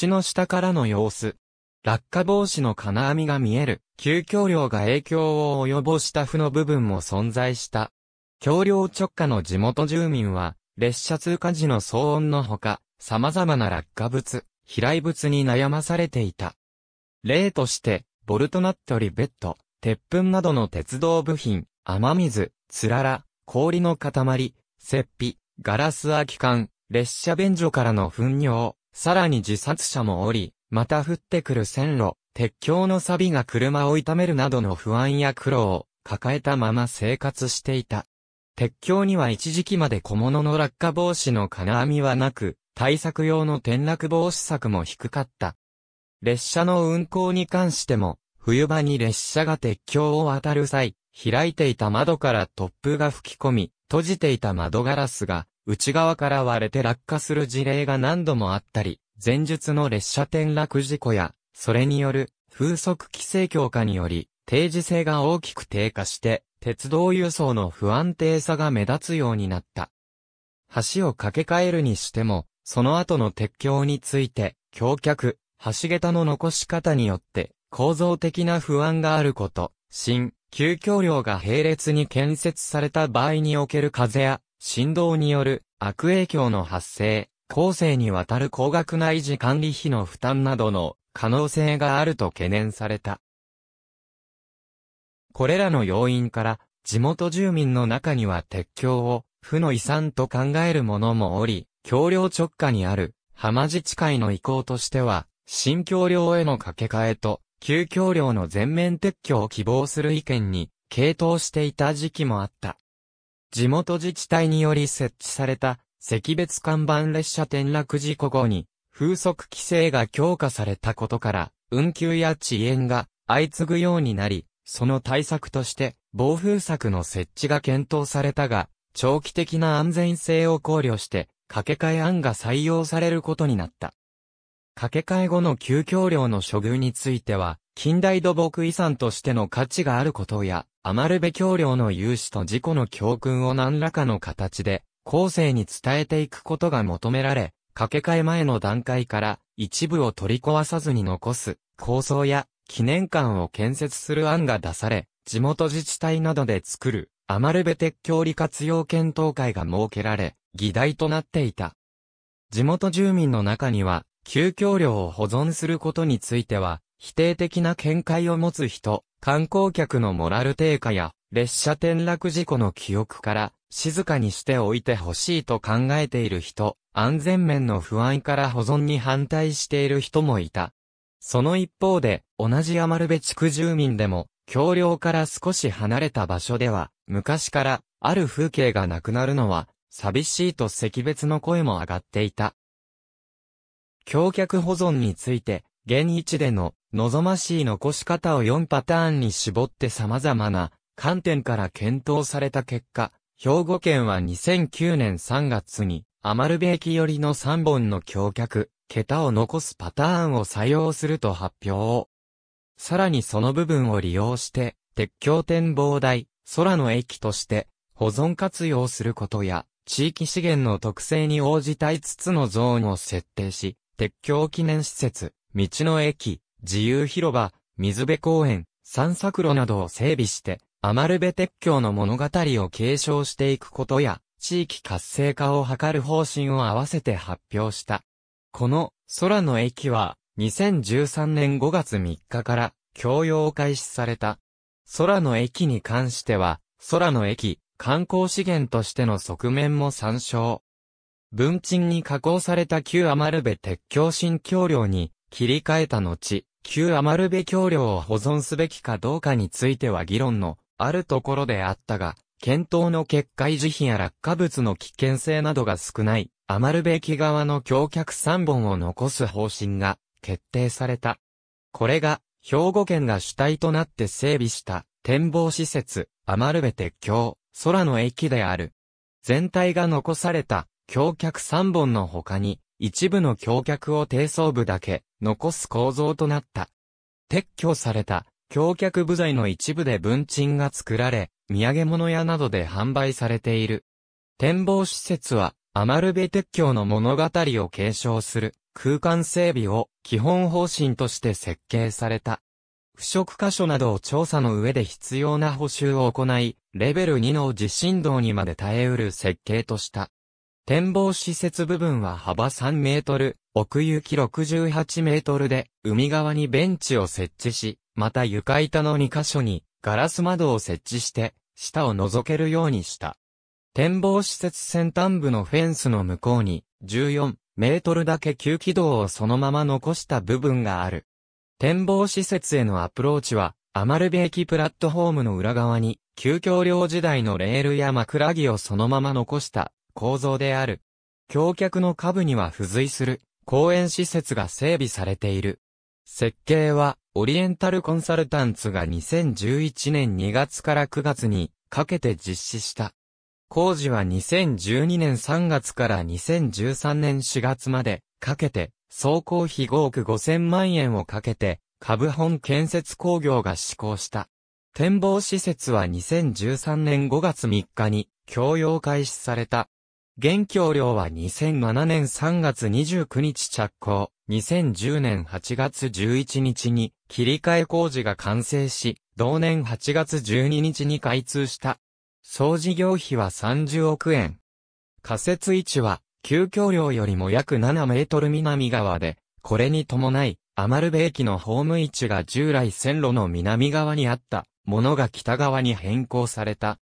橋の下からの様子。落下防止の金網が見える、急橋梁が影響を及ぼした負の部分も存在した。橋梁直下の地元住民は、列車通過時の騒音のほか、様々な落下物、飛来物に悩まされていた。例として、ボルトナットリベット、鉄粉などの鉄道部品、雨水、つらら、氷の塊、雪皮、ガラス空き缶、列車便所からの糞尿、さらに自殺者もおり、また降ってくる線路、鉄橋の錆が車を痛めるなどの不安や苦労を抱えたまま生活していた。鉄橋には一時期まで小物の落下防止の金網はなく、対策用の転落防止策も低かった。列車の運行に関しても、冬場に列車が鉄橋を渡る際、開いていた窓から突風が吹き込み、閉じていた窓ガラスが内側から割れて落下する事例が何度もあったり、前述の列車転落事故や、それによる風速規制強化により、定時性が大きく低下して、鉄道輸送の不安定さが目立つようになった。橋を架け替えるにしても、その後の鉄橋について、橋脚、橋桁の残し方によって、構造的な不安があること、新、急橋梁が並列に建設された場合における風や振動による悪影響の発生、後世にわたる高額な維持管理費の負担などの可能性があると懸念された。これらの要因から、地元住民の中には鉄橋を、負の遺産と考える者もおり、橋梁直下にある、浜地地界の意向としては、新橋梁への架け替えと、旧橋梁の全面撤去を希望する意見に、傾倒していた時期もあった。地元自治体により設置された、石別看板列車転落事故後に、風速規制が強化されたことから、運休や遅延が相次ぐようになり、その対策として、暴風柵の設置が検討されたが、長期的な安全性を考慮して、掛け替え案が採用されることになった。掛け替え後の旧橋領の処遇については、近代土木遺産としての価値があることや、余部べ教領の融資と事故の教訓を何らかの形で、後世に伝えていくことが求められ、掛け替え前の段階から一部を取り壊さずに残す構想や記念館を建設する案が出され、地元自治体などで作る余部鉄橋利活用検討会が設けられ、議題となっていた。地元住民の中には、旧教料を保存することについては、否定的な見解を持つ人、観光客のモラル低下や、列車転落事故の記憶から、静かにしておいてほしいと考えている人、安全面の不安から保存に反対している人もいた。その一方で、同じ余部地区住民でも、橋梁から少し離れた場所では、昔から、ある風景がなくなるのは、寂しいと惜別の声も上がっていた。橋脚保存について、現一での望ましい残し方を4パターンに絞って様々な観点から検討された結果、兵庫県は2009年3月に、アマルベ駅寄りの3本の橋脚、桁を残すパターンを採用すると発表。さらにその部分を利用して、鉄橋展望台、空の駅として、保存活用することや、地域資源の特性に応じた5つのゾーンを設定し、鉄橋記念施設、道の駅、自由広場、水辺公園、散策路などを整備して、余部鉄橋の物語を継承していくことや、地域活性化を図る方針を合わせて発表した。この、空の駅は、2013年5月3日から、供用を開始された。空の駅に関しては、空の駅、観光資源としての側面も参照。文鎮に加工された旧余部鉄橋新橋梁に切り替えた後、旧余部橋梁を保存すべきかどうかについては議論のあるところであったが、検討の結果維持費や落下物の危険性などが少ない、余ベ木側の橋脚3本を残す方針が決定された。これが、兵庫県が主体となって整備した展望施設、余部鉄橋、空の駅である。全体が残された橋脚3本の他に、一部の橋脚を低層部だけ残す構造となった。撤去された橋脚部材の一部で文鎮が作られ、土産物屋などで販売されている。展望施設は、アマルベ鉄橋の物語を継承する空間整備を基本方針として設計された。腐食箇所などを調査の上で必要な補修を行い、レベル2の地震動にまで耐えうる設計とした。展望施設部分は幅3メートル、奥行き68メートルで、海側にベンチを設置し、また床板の2箇所にガラス窓を設置して、下を覗けるようにした。展望施設先端部のフェンスの向こうに、14メートルだけ急軌道をそのまま残した部分がある。展望施設へのアプローチは、アマルベ駅プラットフォームの裏側に、旧橋梁時代のレールや枕木をそのまま残した構造である。橋脚の下部には付随する公園施設が整備されている。設計は、オリエンタルコンサルタンツが2011年2月から9月にかけて実施した。工事は2012年3月から2013年4月までかけて、総工費5億5000万円をかけて、株本建設工業が施行した。展望施設は2013年5月3日に共用開始された。現橋梁は2007年3月29日着工、2010年8月11日に切り替え工事が完成し、同年8月12日に開通した。総事業費は30億円。仮設位置は、旧橋梁よりも約7メートル南側で、これに伴い、アマルベ駅のホーム位置が従来線路の南側にあったものが北側に変更された。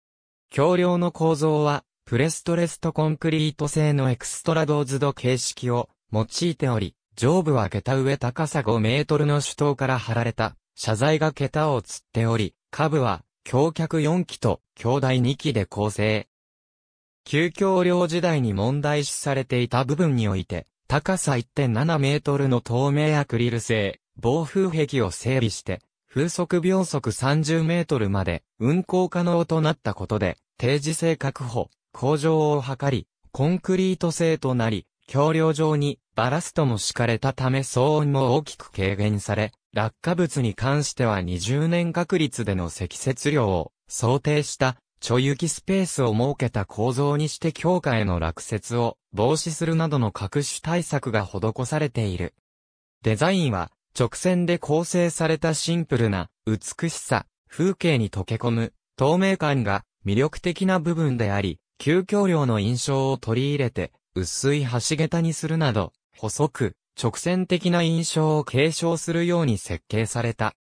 橋梁の構造は、プレストレストコンクリート製のエクストラドーズド形式を用いており、上部は桁上高さ5メートルの主塔から張られた、車材が桁を吊っており、下部は、橋脚4基と、橋台2基で構成。旧橋梁時代に問題視されていた部分において、高さ1.7メートルの透明アクリル製、防風壁を整備して、風速秒速30メートルまで運行可能となったことで、定時性確保、工場を図り、コンクリート製となり、橋梁上にバラストも敷かれたため騒音も大きく軽減され、落下物に関しては20年確率での積雪量を想定したちょ雪スペースを設けた構造にして強化への落雪を防止するなどの各種対策が施されている。デザインは直線で構成されたシンプルな美しさ、風景に溶け込む透明感が魅力的な部分であり、旧橋梁の印象を取り入れて、薄い橋桁にするなど、細く、直線的な印象を継承するように設計された。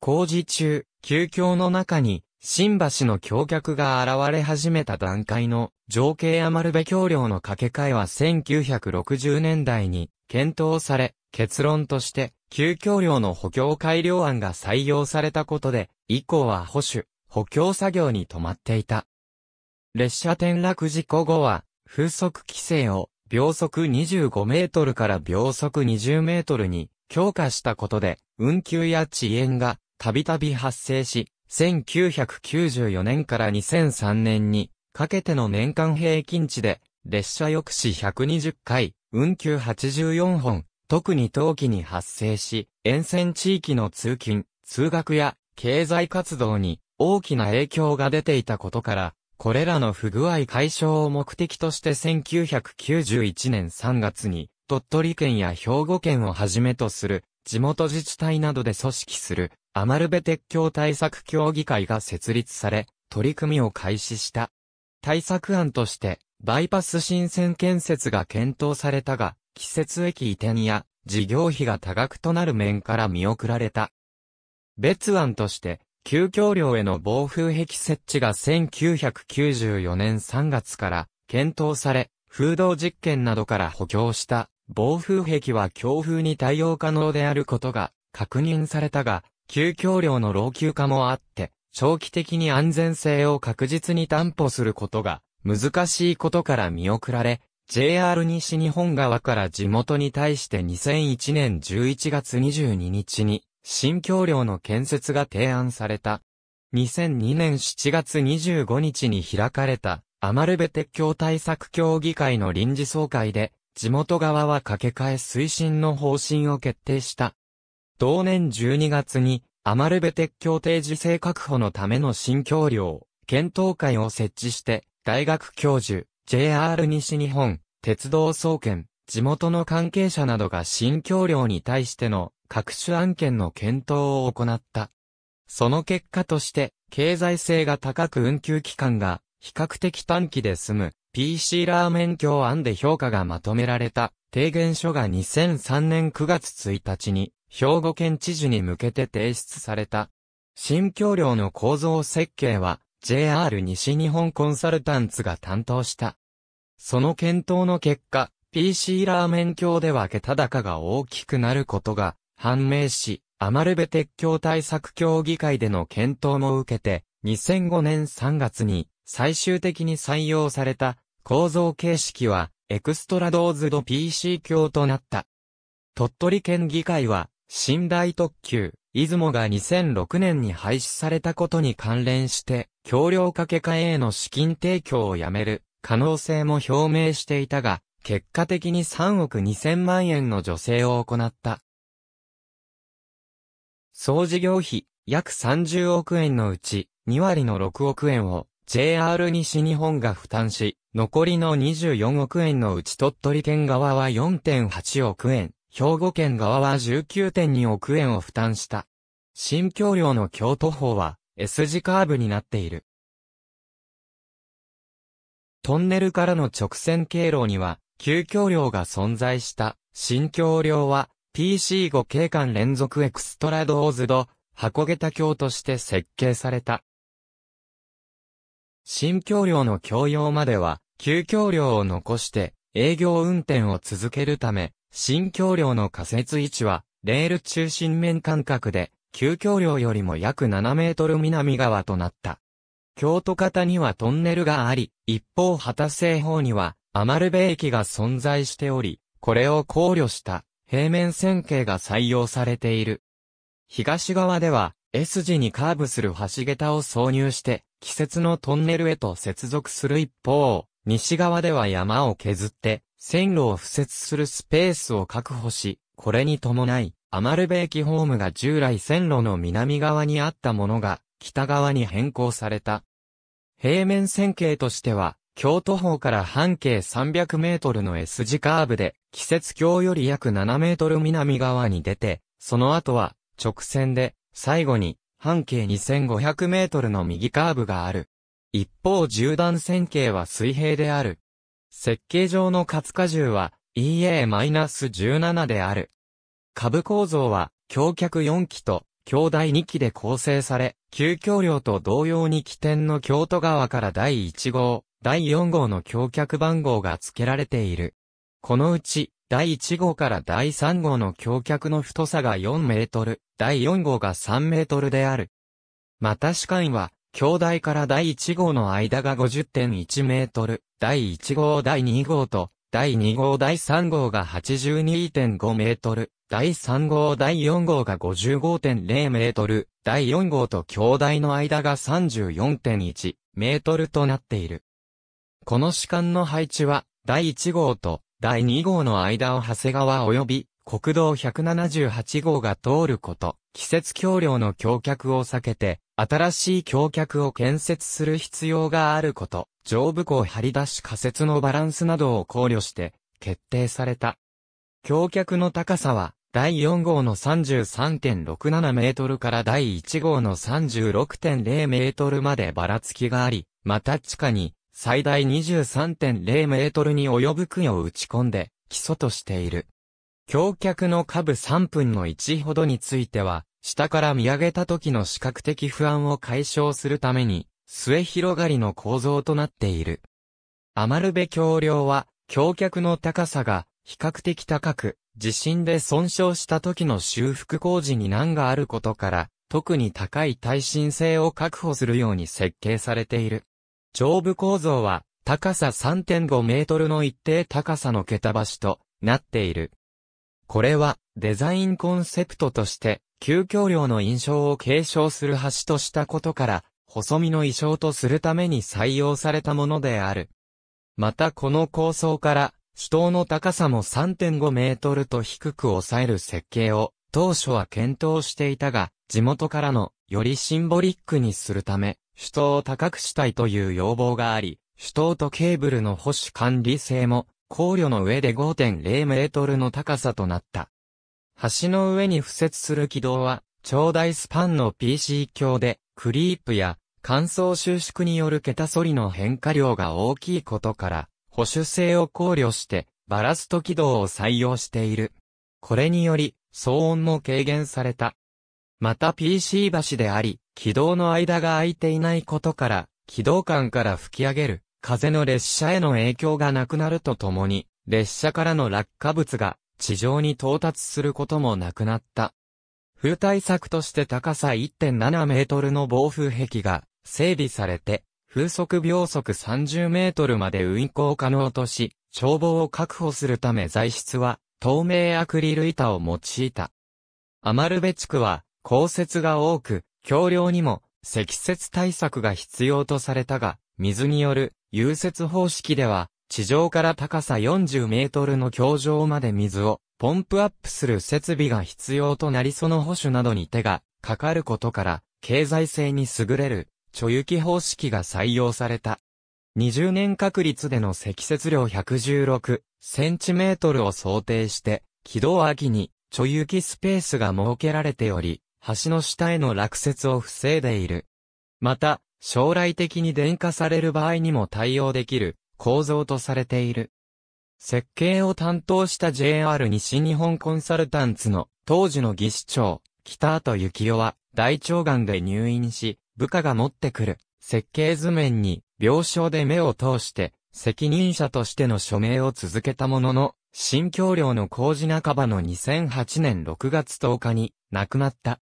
工事中、旧橋の中に、新橋の橋脚が現れ始めた段階の情景余丸部橋梁の掛け替えは1960年代に検討され、結論として旧橋梁の補強改良案が採用されたことで、以降は保守、補強作業に止まっていた。列車転落事故後は、風速規制を秒速25メートルから秒速20メートルに強化したことで、運休や遅延がたびたび発生し、1994年から2003年にかけての年間平均値で、列車抑止120回、運休84本、特に冬季に発生し、沿線地域の通勤、通学や経済活動に大きな影響が出ていたことから、これらの不具合解消を目的として1991年3月に、鳥取県や兵庫県をはじめとする、地元自治体などで組織する、アマルベ鉄橋対策協議会が設立され、取り組みを開始した。対策案として、バイパス新線建設が検討されたが、季節駅移転や、事業費が多額となる面から見送られた。別案として、旧橋梁への防風壁設置が1994年3月から検討され、風洞実験などから補強した防風壁は強風に対応可能であることが確認されたが、旧橋梁の老朽化もあって、長期的に安全性を確実に担保することが難しいことから見送られ、JR 西日本側から地元に対して2001年11月22日に新橋梁の建設が提案された。2002年7月25日に開かれた、アマルベ鉄橋対策協議会の臨時総会で、地元側は掛け替え推進の方針を決定した。同年12月に、アマルベ鉄橋定時制確保のための新橋梁、検討会を設置して、大学教授、JR 西日本、鉄道総研、地元の関係者などが新橋梁に対しての各種案件の検討を行った。その結果として、経済性が高く運休期間が比較的短期で済む PC ラーメン協案で評価がまとめられた提言書が2003年9月1日に兵庫県知事に向けて提出された。新橋梁の構造設計は JR 西日本コンサルタンツが担当した。その検討の結果、PC ラーメン教では桁高が大きくなることが判明し、アマルベ鉄橋対策協議会での検討も受けて、2005年3月に最終的に採用された構造形式はエクストラドーズド PC 橋となった。鳥取県議会は、新大特急、出雲が2006年に廃止されたことに関連して、橋梁架け替えへの資金提供をやめる可能性も表明していたが、結果的に3億2000万円の助成を行った。総事業費約30億円のうち2割の6億円を JR 西日本が負担し、残りの24億円のうち鳥取県側は4.8億円、兵庫県側は19.2億円を負担した。新橋梁の京都法は S 字カーブになっている。トンネルからの直線経路には、旧橋梁が存在した、新橋梁は PC5 景観連続エクストラドーズド、箱桁橋として設計された。新橋梁の橋用までは、旧橋梁を残して営業運転を続けるため、新橋梁の仮設位置は、レール中心面間隔で、旧橋梁よりも約7メートル南側となった。京都方にはトンネルがあり、一方畑西方には、アマルベ駅が存在しており、これを考慮した平面線形が採用されている。東側では S 字にカーブする橋桁を挿入して季節のトンネルへと接続する一方、西側では山を削って線路を敷設するスペースを確保し、これに伴い、アマルベ駅ホームが従来線路の南側にあったものが北側に変更された。平面線形としては、京都方から半径300メートルの S 字カーブで、季節橋より約7メートル南側に出て、その後は直線で、最後に半径2500メートルの右カーブがある。一方縦断線形は水平である。設計上の活荷重は EA-17 である。株構造は橋脚4基と橋台2基で構成され、旧橋梁と同様に起点の京都川から第1号、第4号の橋脚番号が付けられている。このうち、第1号から第3号の橋脚の太さが4メートル、第4号が3メートルである。また士官は、兄弟から第1号の間が50.1メートル、第1号第2号と、第2号第3号が82.5メートル、第3号第4号が55.0メートル、第4号と兄弟の間が34.1メートルとなっている。この士官の配置は、第1号と第2号の間を長谷川及び国道178号が通ること、季節橋梁の橋脚を避けて、新しい橋脚を建設する必要があること、上部庫を張り出し仮設のバランスなどを考慮して、決定された。橋脚の高さは、第4号の33.67メートルから第1号の36.0メートルまでばらつきがあり、また地下に最大23.0メートルに及ぶ杭を打ち込んで、基礎としている。橋脚の下部3分の1ほどについては、下から見上げた時の視覚的不安を解消するために、末広がりの構造となっている。余るべ橋梁は、橋脚の高さが比較的高く、地震で損傷した時の修復工事に難があることから、特に高い耐震性を確保するように設計されている。上部構造は、高さ3.5メートルの一定高さの桁橋となっている。これは、デザインコンセプトとして、急橋梁の印象を継承する橋としたことから、細身の衣装とするために採用されたものである。またこの構想から、主塔の高さも3.5メートルと低く抑える設計を、当初は検討していたが、地元からの、よりシンボリックにするため、を高くしたいという要望があり、手刀とケーブルの保守管理性も、考慮の上で5.0メートルの高さとなった。橋の上に付設する軌道は、長大スパンの PC 橋で、クリープや乾燥収縮による桁反りの変化量が大きいことから、保守性を考慮して、バラスト軌道を採用している。これにより、騒音も軽減された。また PC 橋であり、軌道の間が空いていないことから、軌道間から吹き上げる、風の列車への影響がなくなるとともに、列車からの落下物が地上に到達することもなくなった。風対策として高さ1.7メートルの防風壁が整備されて、風速秒速30メートルまで運行可能とし、眺望を確保するため材質は透明アクリル板を用いた。アマルベ地区は降雪が多く、橋梁にも積雪対策が必要とされたが、水による融雪方式では、地上から高さ40メートルの橋上まで水をポンプアップする設備が必要となりその保守などに手がかかることから、経済性に優れる貯雪方式が採用された。20年確率での積雪量116センチメートルを想定して、軌道秋に貯雪スペースが設けられており、橋の下への落雪を防いでいる。また、将来的に電化される場合にも対応できる構造とされている。設計を担当した JR 西日本コンサルタンツの当時の技師長、北後幸雄は大腸がんで入院し、部下が持ってくる設計図面に病床で目を通して責任者としての署名を続けたものの、新橋梁の工事半ばの2008年6月10日に亡くなった。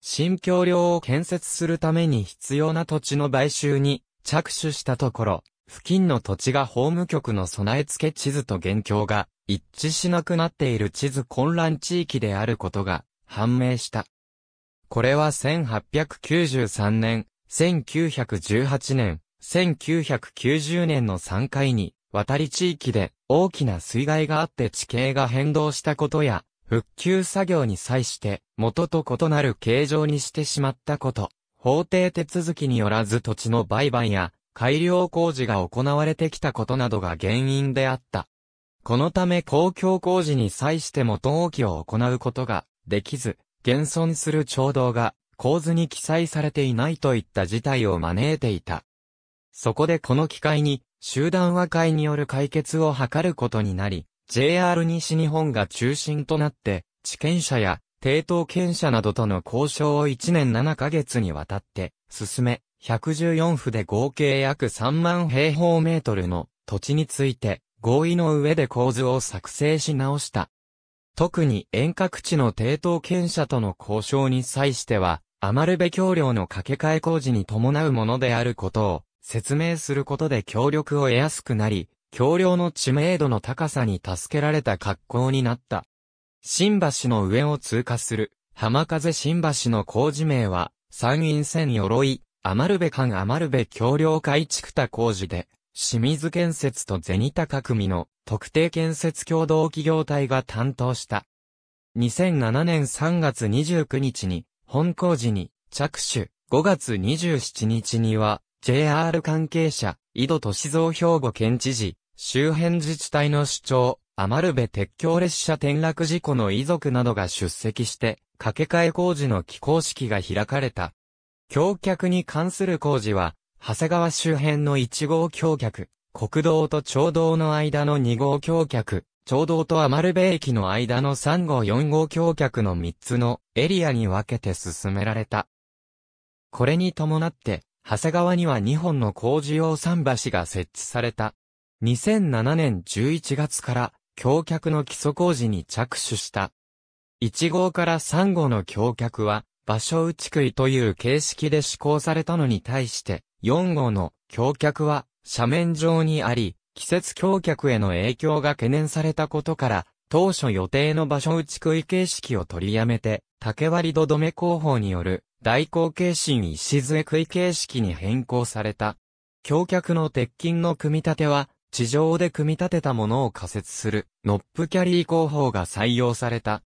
新橋梁を建設するために必要な土地の買収に着手したところ、付近の土地が法務局の備え付け地図と現況が一致しなくなっている地図混乱地域であることが判明した。これは1893年、1918年、1990年の3回に、渡り地域で大きな水害があって地形が変動したことや、復旧作業に際して元と異なる形状にしてしまったこと、法定手続きによらず土地の売買や改良工事が行われてきたことなどが原因であった。このため公共工事に際して元置きを行うことができず、現存する町道が構図に記載されていないといった事態を招いていた。そこでこの機会に集団和解による解決を図ることになり、JR 西日本が中心となって、地権者や低等権者などとの交渉を1年7ヶ月にわたって進め、114府で合計約3万平方メートルの土地について合意の上で構図を作成し直した。特に遠隔地の低等権者との交渉に際しては、余るべ橋梁の架け替え工事に伴うものであることを説明することで協力を得やすくなり、橋梁の知名度の高さに助けられた格好になった。新橋の上を通過する、浜風新橋の工事名は、山陰線鎧、余部間余部橋梁改築田工事で、清水建設と銭高組の特定建設共同企業体が担当した。2007年3月29日に、本工事に着手、5月27日には、JR 関係者、井戸歳三兵庫県知事、周辺自治体の主張、余部鉄橋列車転落事故の遺族などが出席して、架け替え工事の起工式が開かれた。橋脚に関する工事は、長谷川周辺の1号橋脚、国道と町道の間の2号橋脚、町道と余部駅の間の3号4号橋脚の3つのエリアに分けて進められた。これに伴って、長谷川には2本の工事用桟橋が設置された。2007年11月から橋脚の基礎工事に着手した。1号から3号の橋脚は、場所打ち杭という形式で施行されたのに対して、4号の橋脚は斜面上にあり、季節橋脚への影響が懸念されたことから、当初予定の場所打ち杭形式を取りやめて、竹割土止め工法による大口径心礎杭形式に変更された。橋脚の鉄筋の組み立ては、地上で組み立てたものを仮設する、ノップキャリー工法が採用された。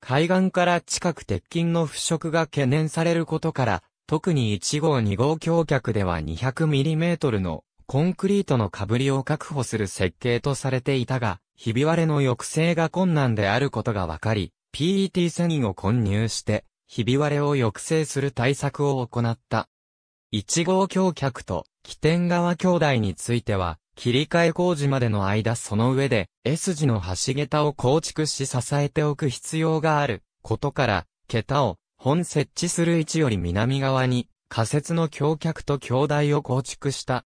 海岸から近く鉄筋の腐食が懸念されることから、特に1号2号橋脚では 200mm のコンクリートの被りを確保する設計とされていたが、ひび割れの抑制が困難であることが分かり、PET 繊維を混入して、ひび割れを抑制する対策を行った。1号橋脚と起点側橋台については、切り替え工事までの間その上で、S 字の橋桁を構築し支えておく必要があることから、桁を本設置する位置より南側に、仮設の橋脚と橋台を構築した。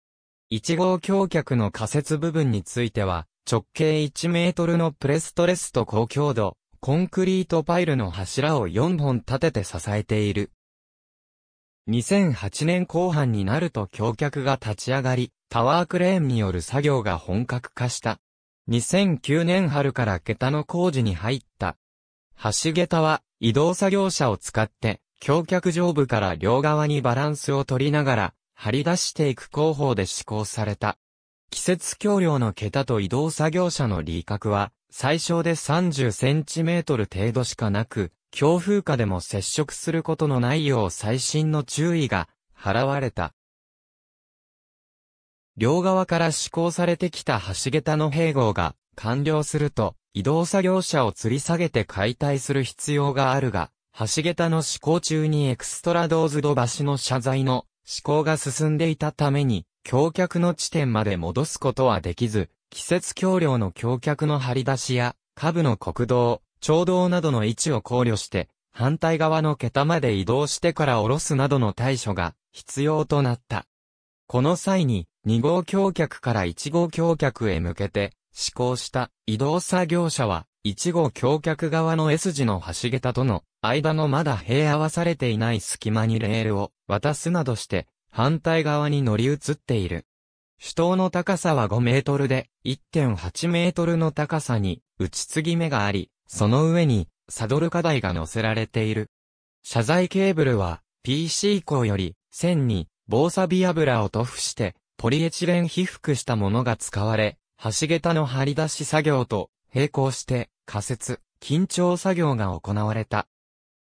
1号橋脚の仮設部分については、直径1メートルのプレストレスと高強度、コンクリートパイルの柱を4本立てて支えている。2008年後半になると橋脚が立ち上がり、タワークレーンによる作業が本格化した。2009年春から桁の工事に入った。橋桁は移動作業車を使って、橋脚上部から両側にバランスを取りながら、張り出していく工法で施行された。季節橋梁の桁と移動作業車の輪郭は、最小で30センチメートル程度しかなく、強風下でも接触することのないよう最新の注意が払われた。両側から施行されてきた橋桁の併合が完了すると、移動作業車を吊り下げて解体する必要があるが、橋桁の施行中にエクストラドーズド橋の謝罪の施行が進んでいたために、橋脚の地点まで戻すことはできず、季節橋梁の橋脚の張り出しや、下部の国道、町道などの位置を考慮して、反対側の桁まで移動してから下ろすなどの対処が必要となった。この際に、2号橋脚から1号橋脚へ向けて、施行した移動作業者は、1号橋脚側の S 字の橋桁との間のまだ平合わされていない隙間にレールを渡すなどして、反対側に乗り移っている。主塔の高さは5メートルで、1.8メートルの高さに、打ち継ぎ目があり、その上に、サドル課題が載せられている。謝罪ケーブルは、PC 以降より、線に、防サビ油を塗布して、ポリエチレン被覆したものが使われ、橋桁の張り出し作業と、並行して、仮設、緊張作業が行われた。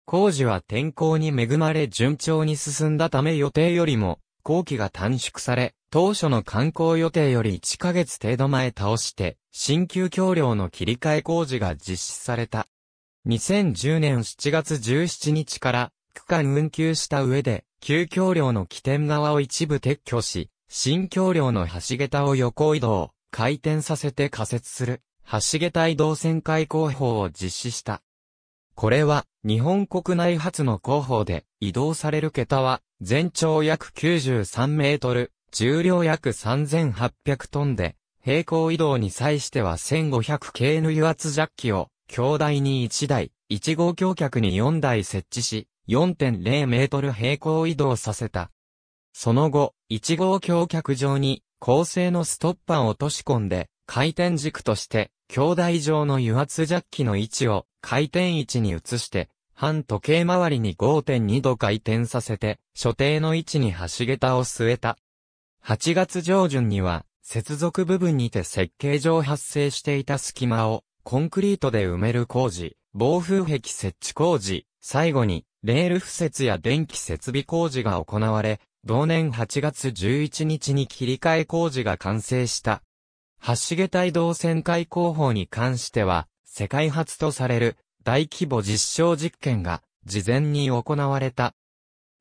工事は天候に恵まれ順調に進んだため予定よりも、工期が短縮され、当初の観光予定より1ヶ月程度前倒して、新旧橋梁の切り替え工事が実施された。2010年7月17日から区間運休した上で、旧橋梁の起点側を一部撤去し、新橋梁の橋桁を横移動、回転させて仮設する、橋桁移動旋回工法を実施した。これは、日本国内初の工法で、移動される桁は、全長約93メートル、重量約3800トンで、平行移動に際しては 1500K の油圧ジャッキを、強大に1台、1号橋脚に4台設置し、4.0メートル平行移動させた。その後、1号橋脚上に、高性のストッパーを落とし込んで、回転軸として、兄弟上の油圧ジャッキの位置を回転位置に移して、半時計回りに5.2度回転させて、所定の位置に橋桁を据えた。8月上旬には、接続部分にて設計上発生していた隙間を、コンクリートで埋める工事、防風壁設置工事、最後に、レール敷設や電気設備工事が行われ、同年8月11日に切り替え工事が完成した。橋下帯動線開工法に関しては、世界初とされる大規模実証実験が事前に行われた。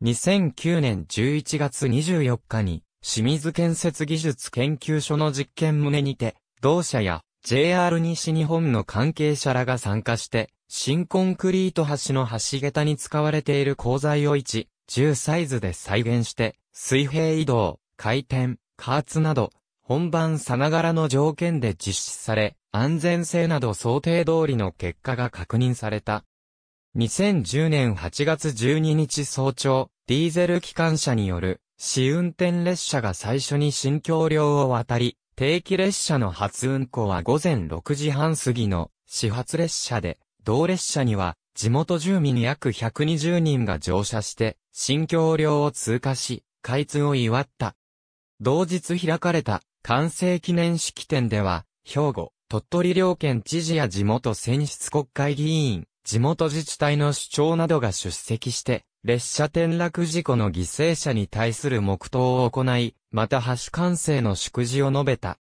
2009年11月24日に清水建設技術研究所の実験胸にて、同社や JR 西日本の関係者らが参加して、新コンクリート橋の橋桁に使われている鋼材を1、10サイズで再現して、水平移動、回転、加圧など、本番さながらの条件で実施され、安全性など想定通りの結果が確認された。2010年8月12日早朝、ディーゼル機関車による試運転列車が最初に新橋梁を渡り、定期列車の初運行は午前6時半過ぎの始発列車で、同列車には地元住民約120人が乗車して、新橋梁を通過し、開通を祝った。同日開かれた完成記念式典では、兵庫、鳥取両県知事や地元選出国会議員、地元自治体の首長などが出席して、列車転落事故の犠牲者に対する黙祷を行い、また橋完成の祝辞を述べた。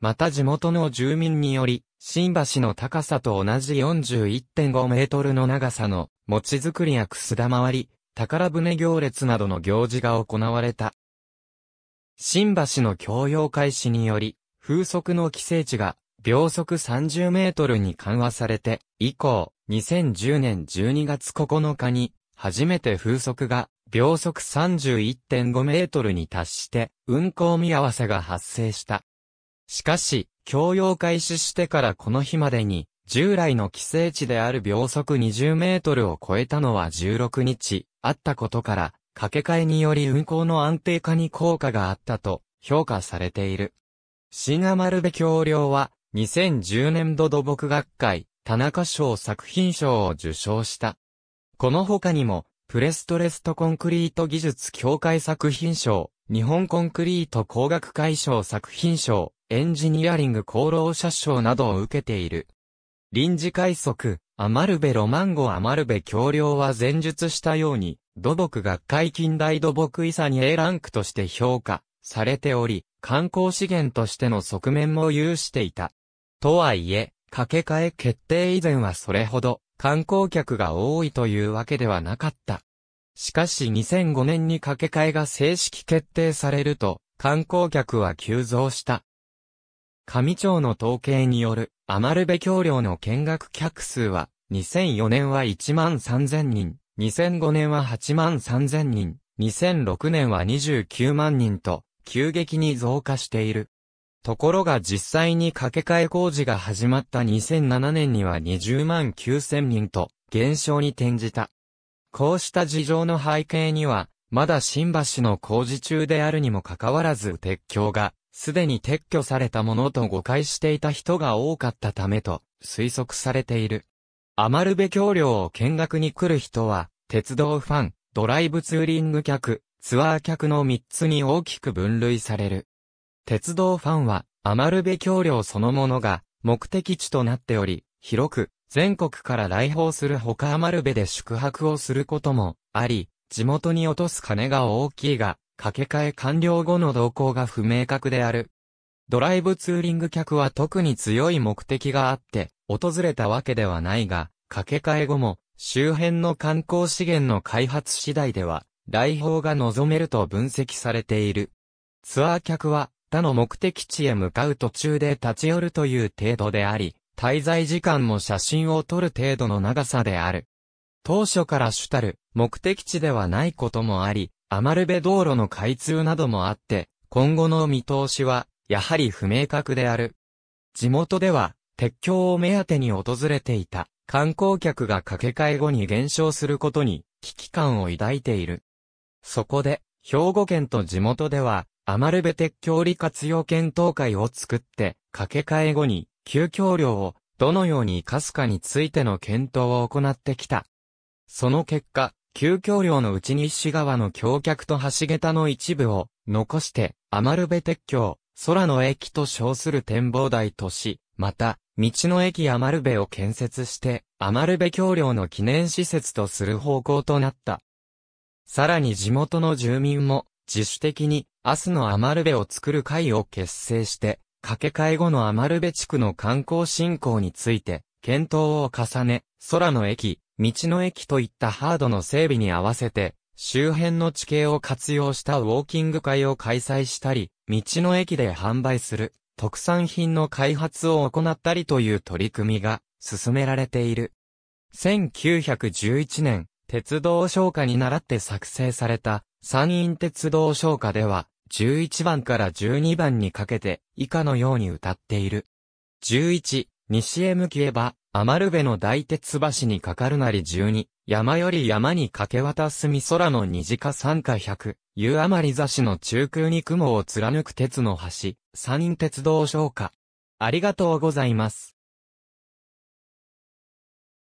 また地元の住民により、新橋の高さと同じ41.5メートルの長さの、餅作りやくす玉割り、宝船行列などの行事が行われた。新橋の教養開始により、風速の規制値が、秒速30メートルに緩和されて、以降、2010年12月9日に、初めて風速が秒速31.5メートルに達して、運行見合わせが発生した。しかし、供用開始してからこの日までに、従来の規制値である秒速20メートルを超えたのは16日、あったことから、掛け替えにより運行の安定化に効果があったと評価されている。新アマルベ橋梁は、2010年度土木学会、田中賞作品賞を受賞した。この他にも、プレストレストコンクリート技術協会作品賞、日本コンクリート工学会賞作品賞、エンジニアリング功労者賞などを受けている。臨時快速、アマルベロマンゴアマルベ橋梁は前述したように、土木学会近代土木遺産に A ランクとして評価されており、観光資源としての側面も有していた。とはいえ、掛け替え決定以前はそれほど観光客が多いというわけではなかった。しかし2005年に掛け替えが正式決定されると、観光客は急増した。上町の統計による、余部部橋梁の見学客数は、2004年は1万3000人、2005年は8万3000人、2006年は29万人と、急激に増加している。ところが実際に掛け替え工事が始まった2007年には20万9000人と減少に転じた。こうした事情の背景には、まだ新橋の工事中であるにもかかわらず鉄橋が、すでに撤去されたものと誤解していた人が多かったためと推測されている。余るべ橋梁を見学に来る人は、鉄道ファン、ドライブツーリング客、ツアー客の3つに大きく分類される。鉄道ファンは、アマルベ橋梁そのものが、目的地となっており、広く、全国から来訪する他ルベで宿泊をすることも、あり、地元に落とす金が大きいが、掛け替え完了後の動向が不明確である。ドライブツーリング客は特に強い目的があって、訪れたわけではないが、掛け替え後も、周辺の観光資源の開発次第では、来訪が望めると分析されている。ツアー客は、他の目的地へ向かう途中で立ち寄るという程度であり、滞在時間も写真を撮る程度の長さである。当初から主たる目的地ではないこともあり、アマルベ道路の開通などもあって、今後の見通しは、やはり不明確である。地元では、鉄橋を目当てに訪れていた観光客が掛け替え後に減少することに危機感を抱いている。そこで、兵庫県と地元では、アマルベ鉄橋利活用検討会を作って、掛け替え後に、旧橋梁をどのように活かすかについての検討を行ってきた。その結果、旧橋梁のうち西側の橋脚と橋桁の一部を残して、アマルベ鉄橋、空の駅と称する展望台とし、また、道の駅アマルベを建設して、アマルベ橋梁の記念施設とする方向となった。さらに地元の住民も、自主的に、明日のアマルベを作る会を結成して、掛け替え後のアマルベ地区の観光振興について、検討を重ね、空の駅、道の駅といったハードの整備に合わせて、周辺の地形を活用したウォーキング会を開催したり、道の駅で販売する特産品の開発を行ったりという取り組みが進められている。1911年、鉄道商家に習って作成された山陰鉄道唱歌では、11番から12番にかけて、以下のように歌っている。11、西へ向けば、余るべの大鉄橋にかかるなり12、山より山に駆け渡すみ空の虹か三か百、夕余り座しの中空に雲を貫く鉄の橋、山陰鉄道唱歌。ありがとうございます。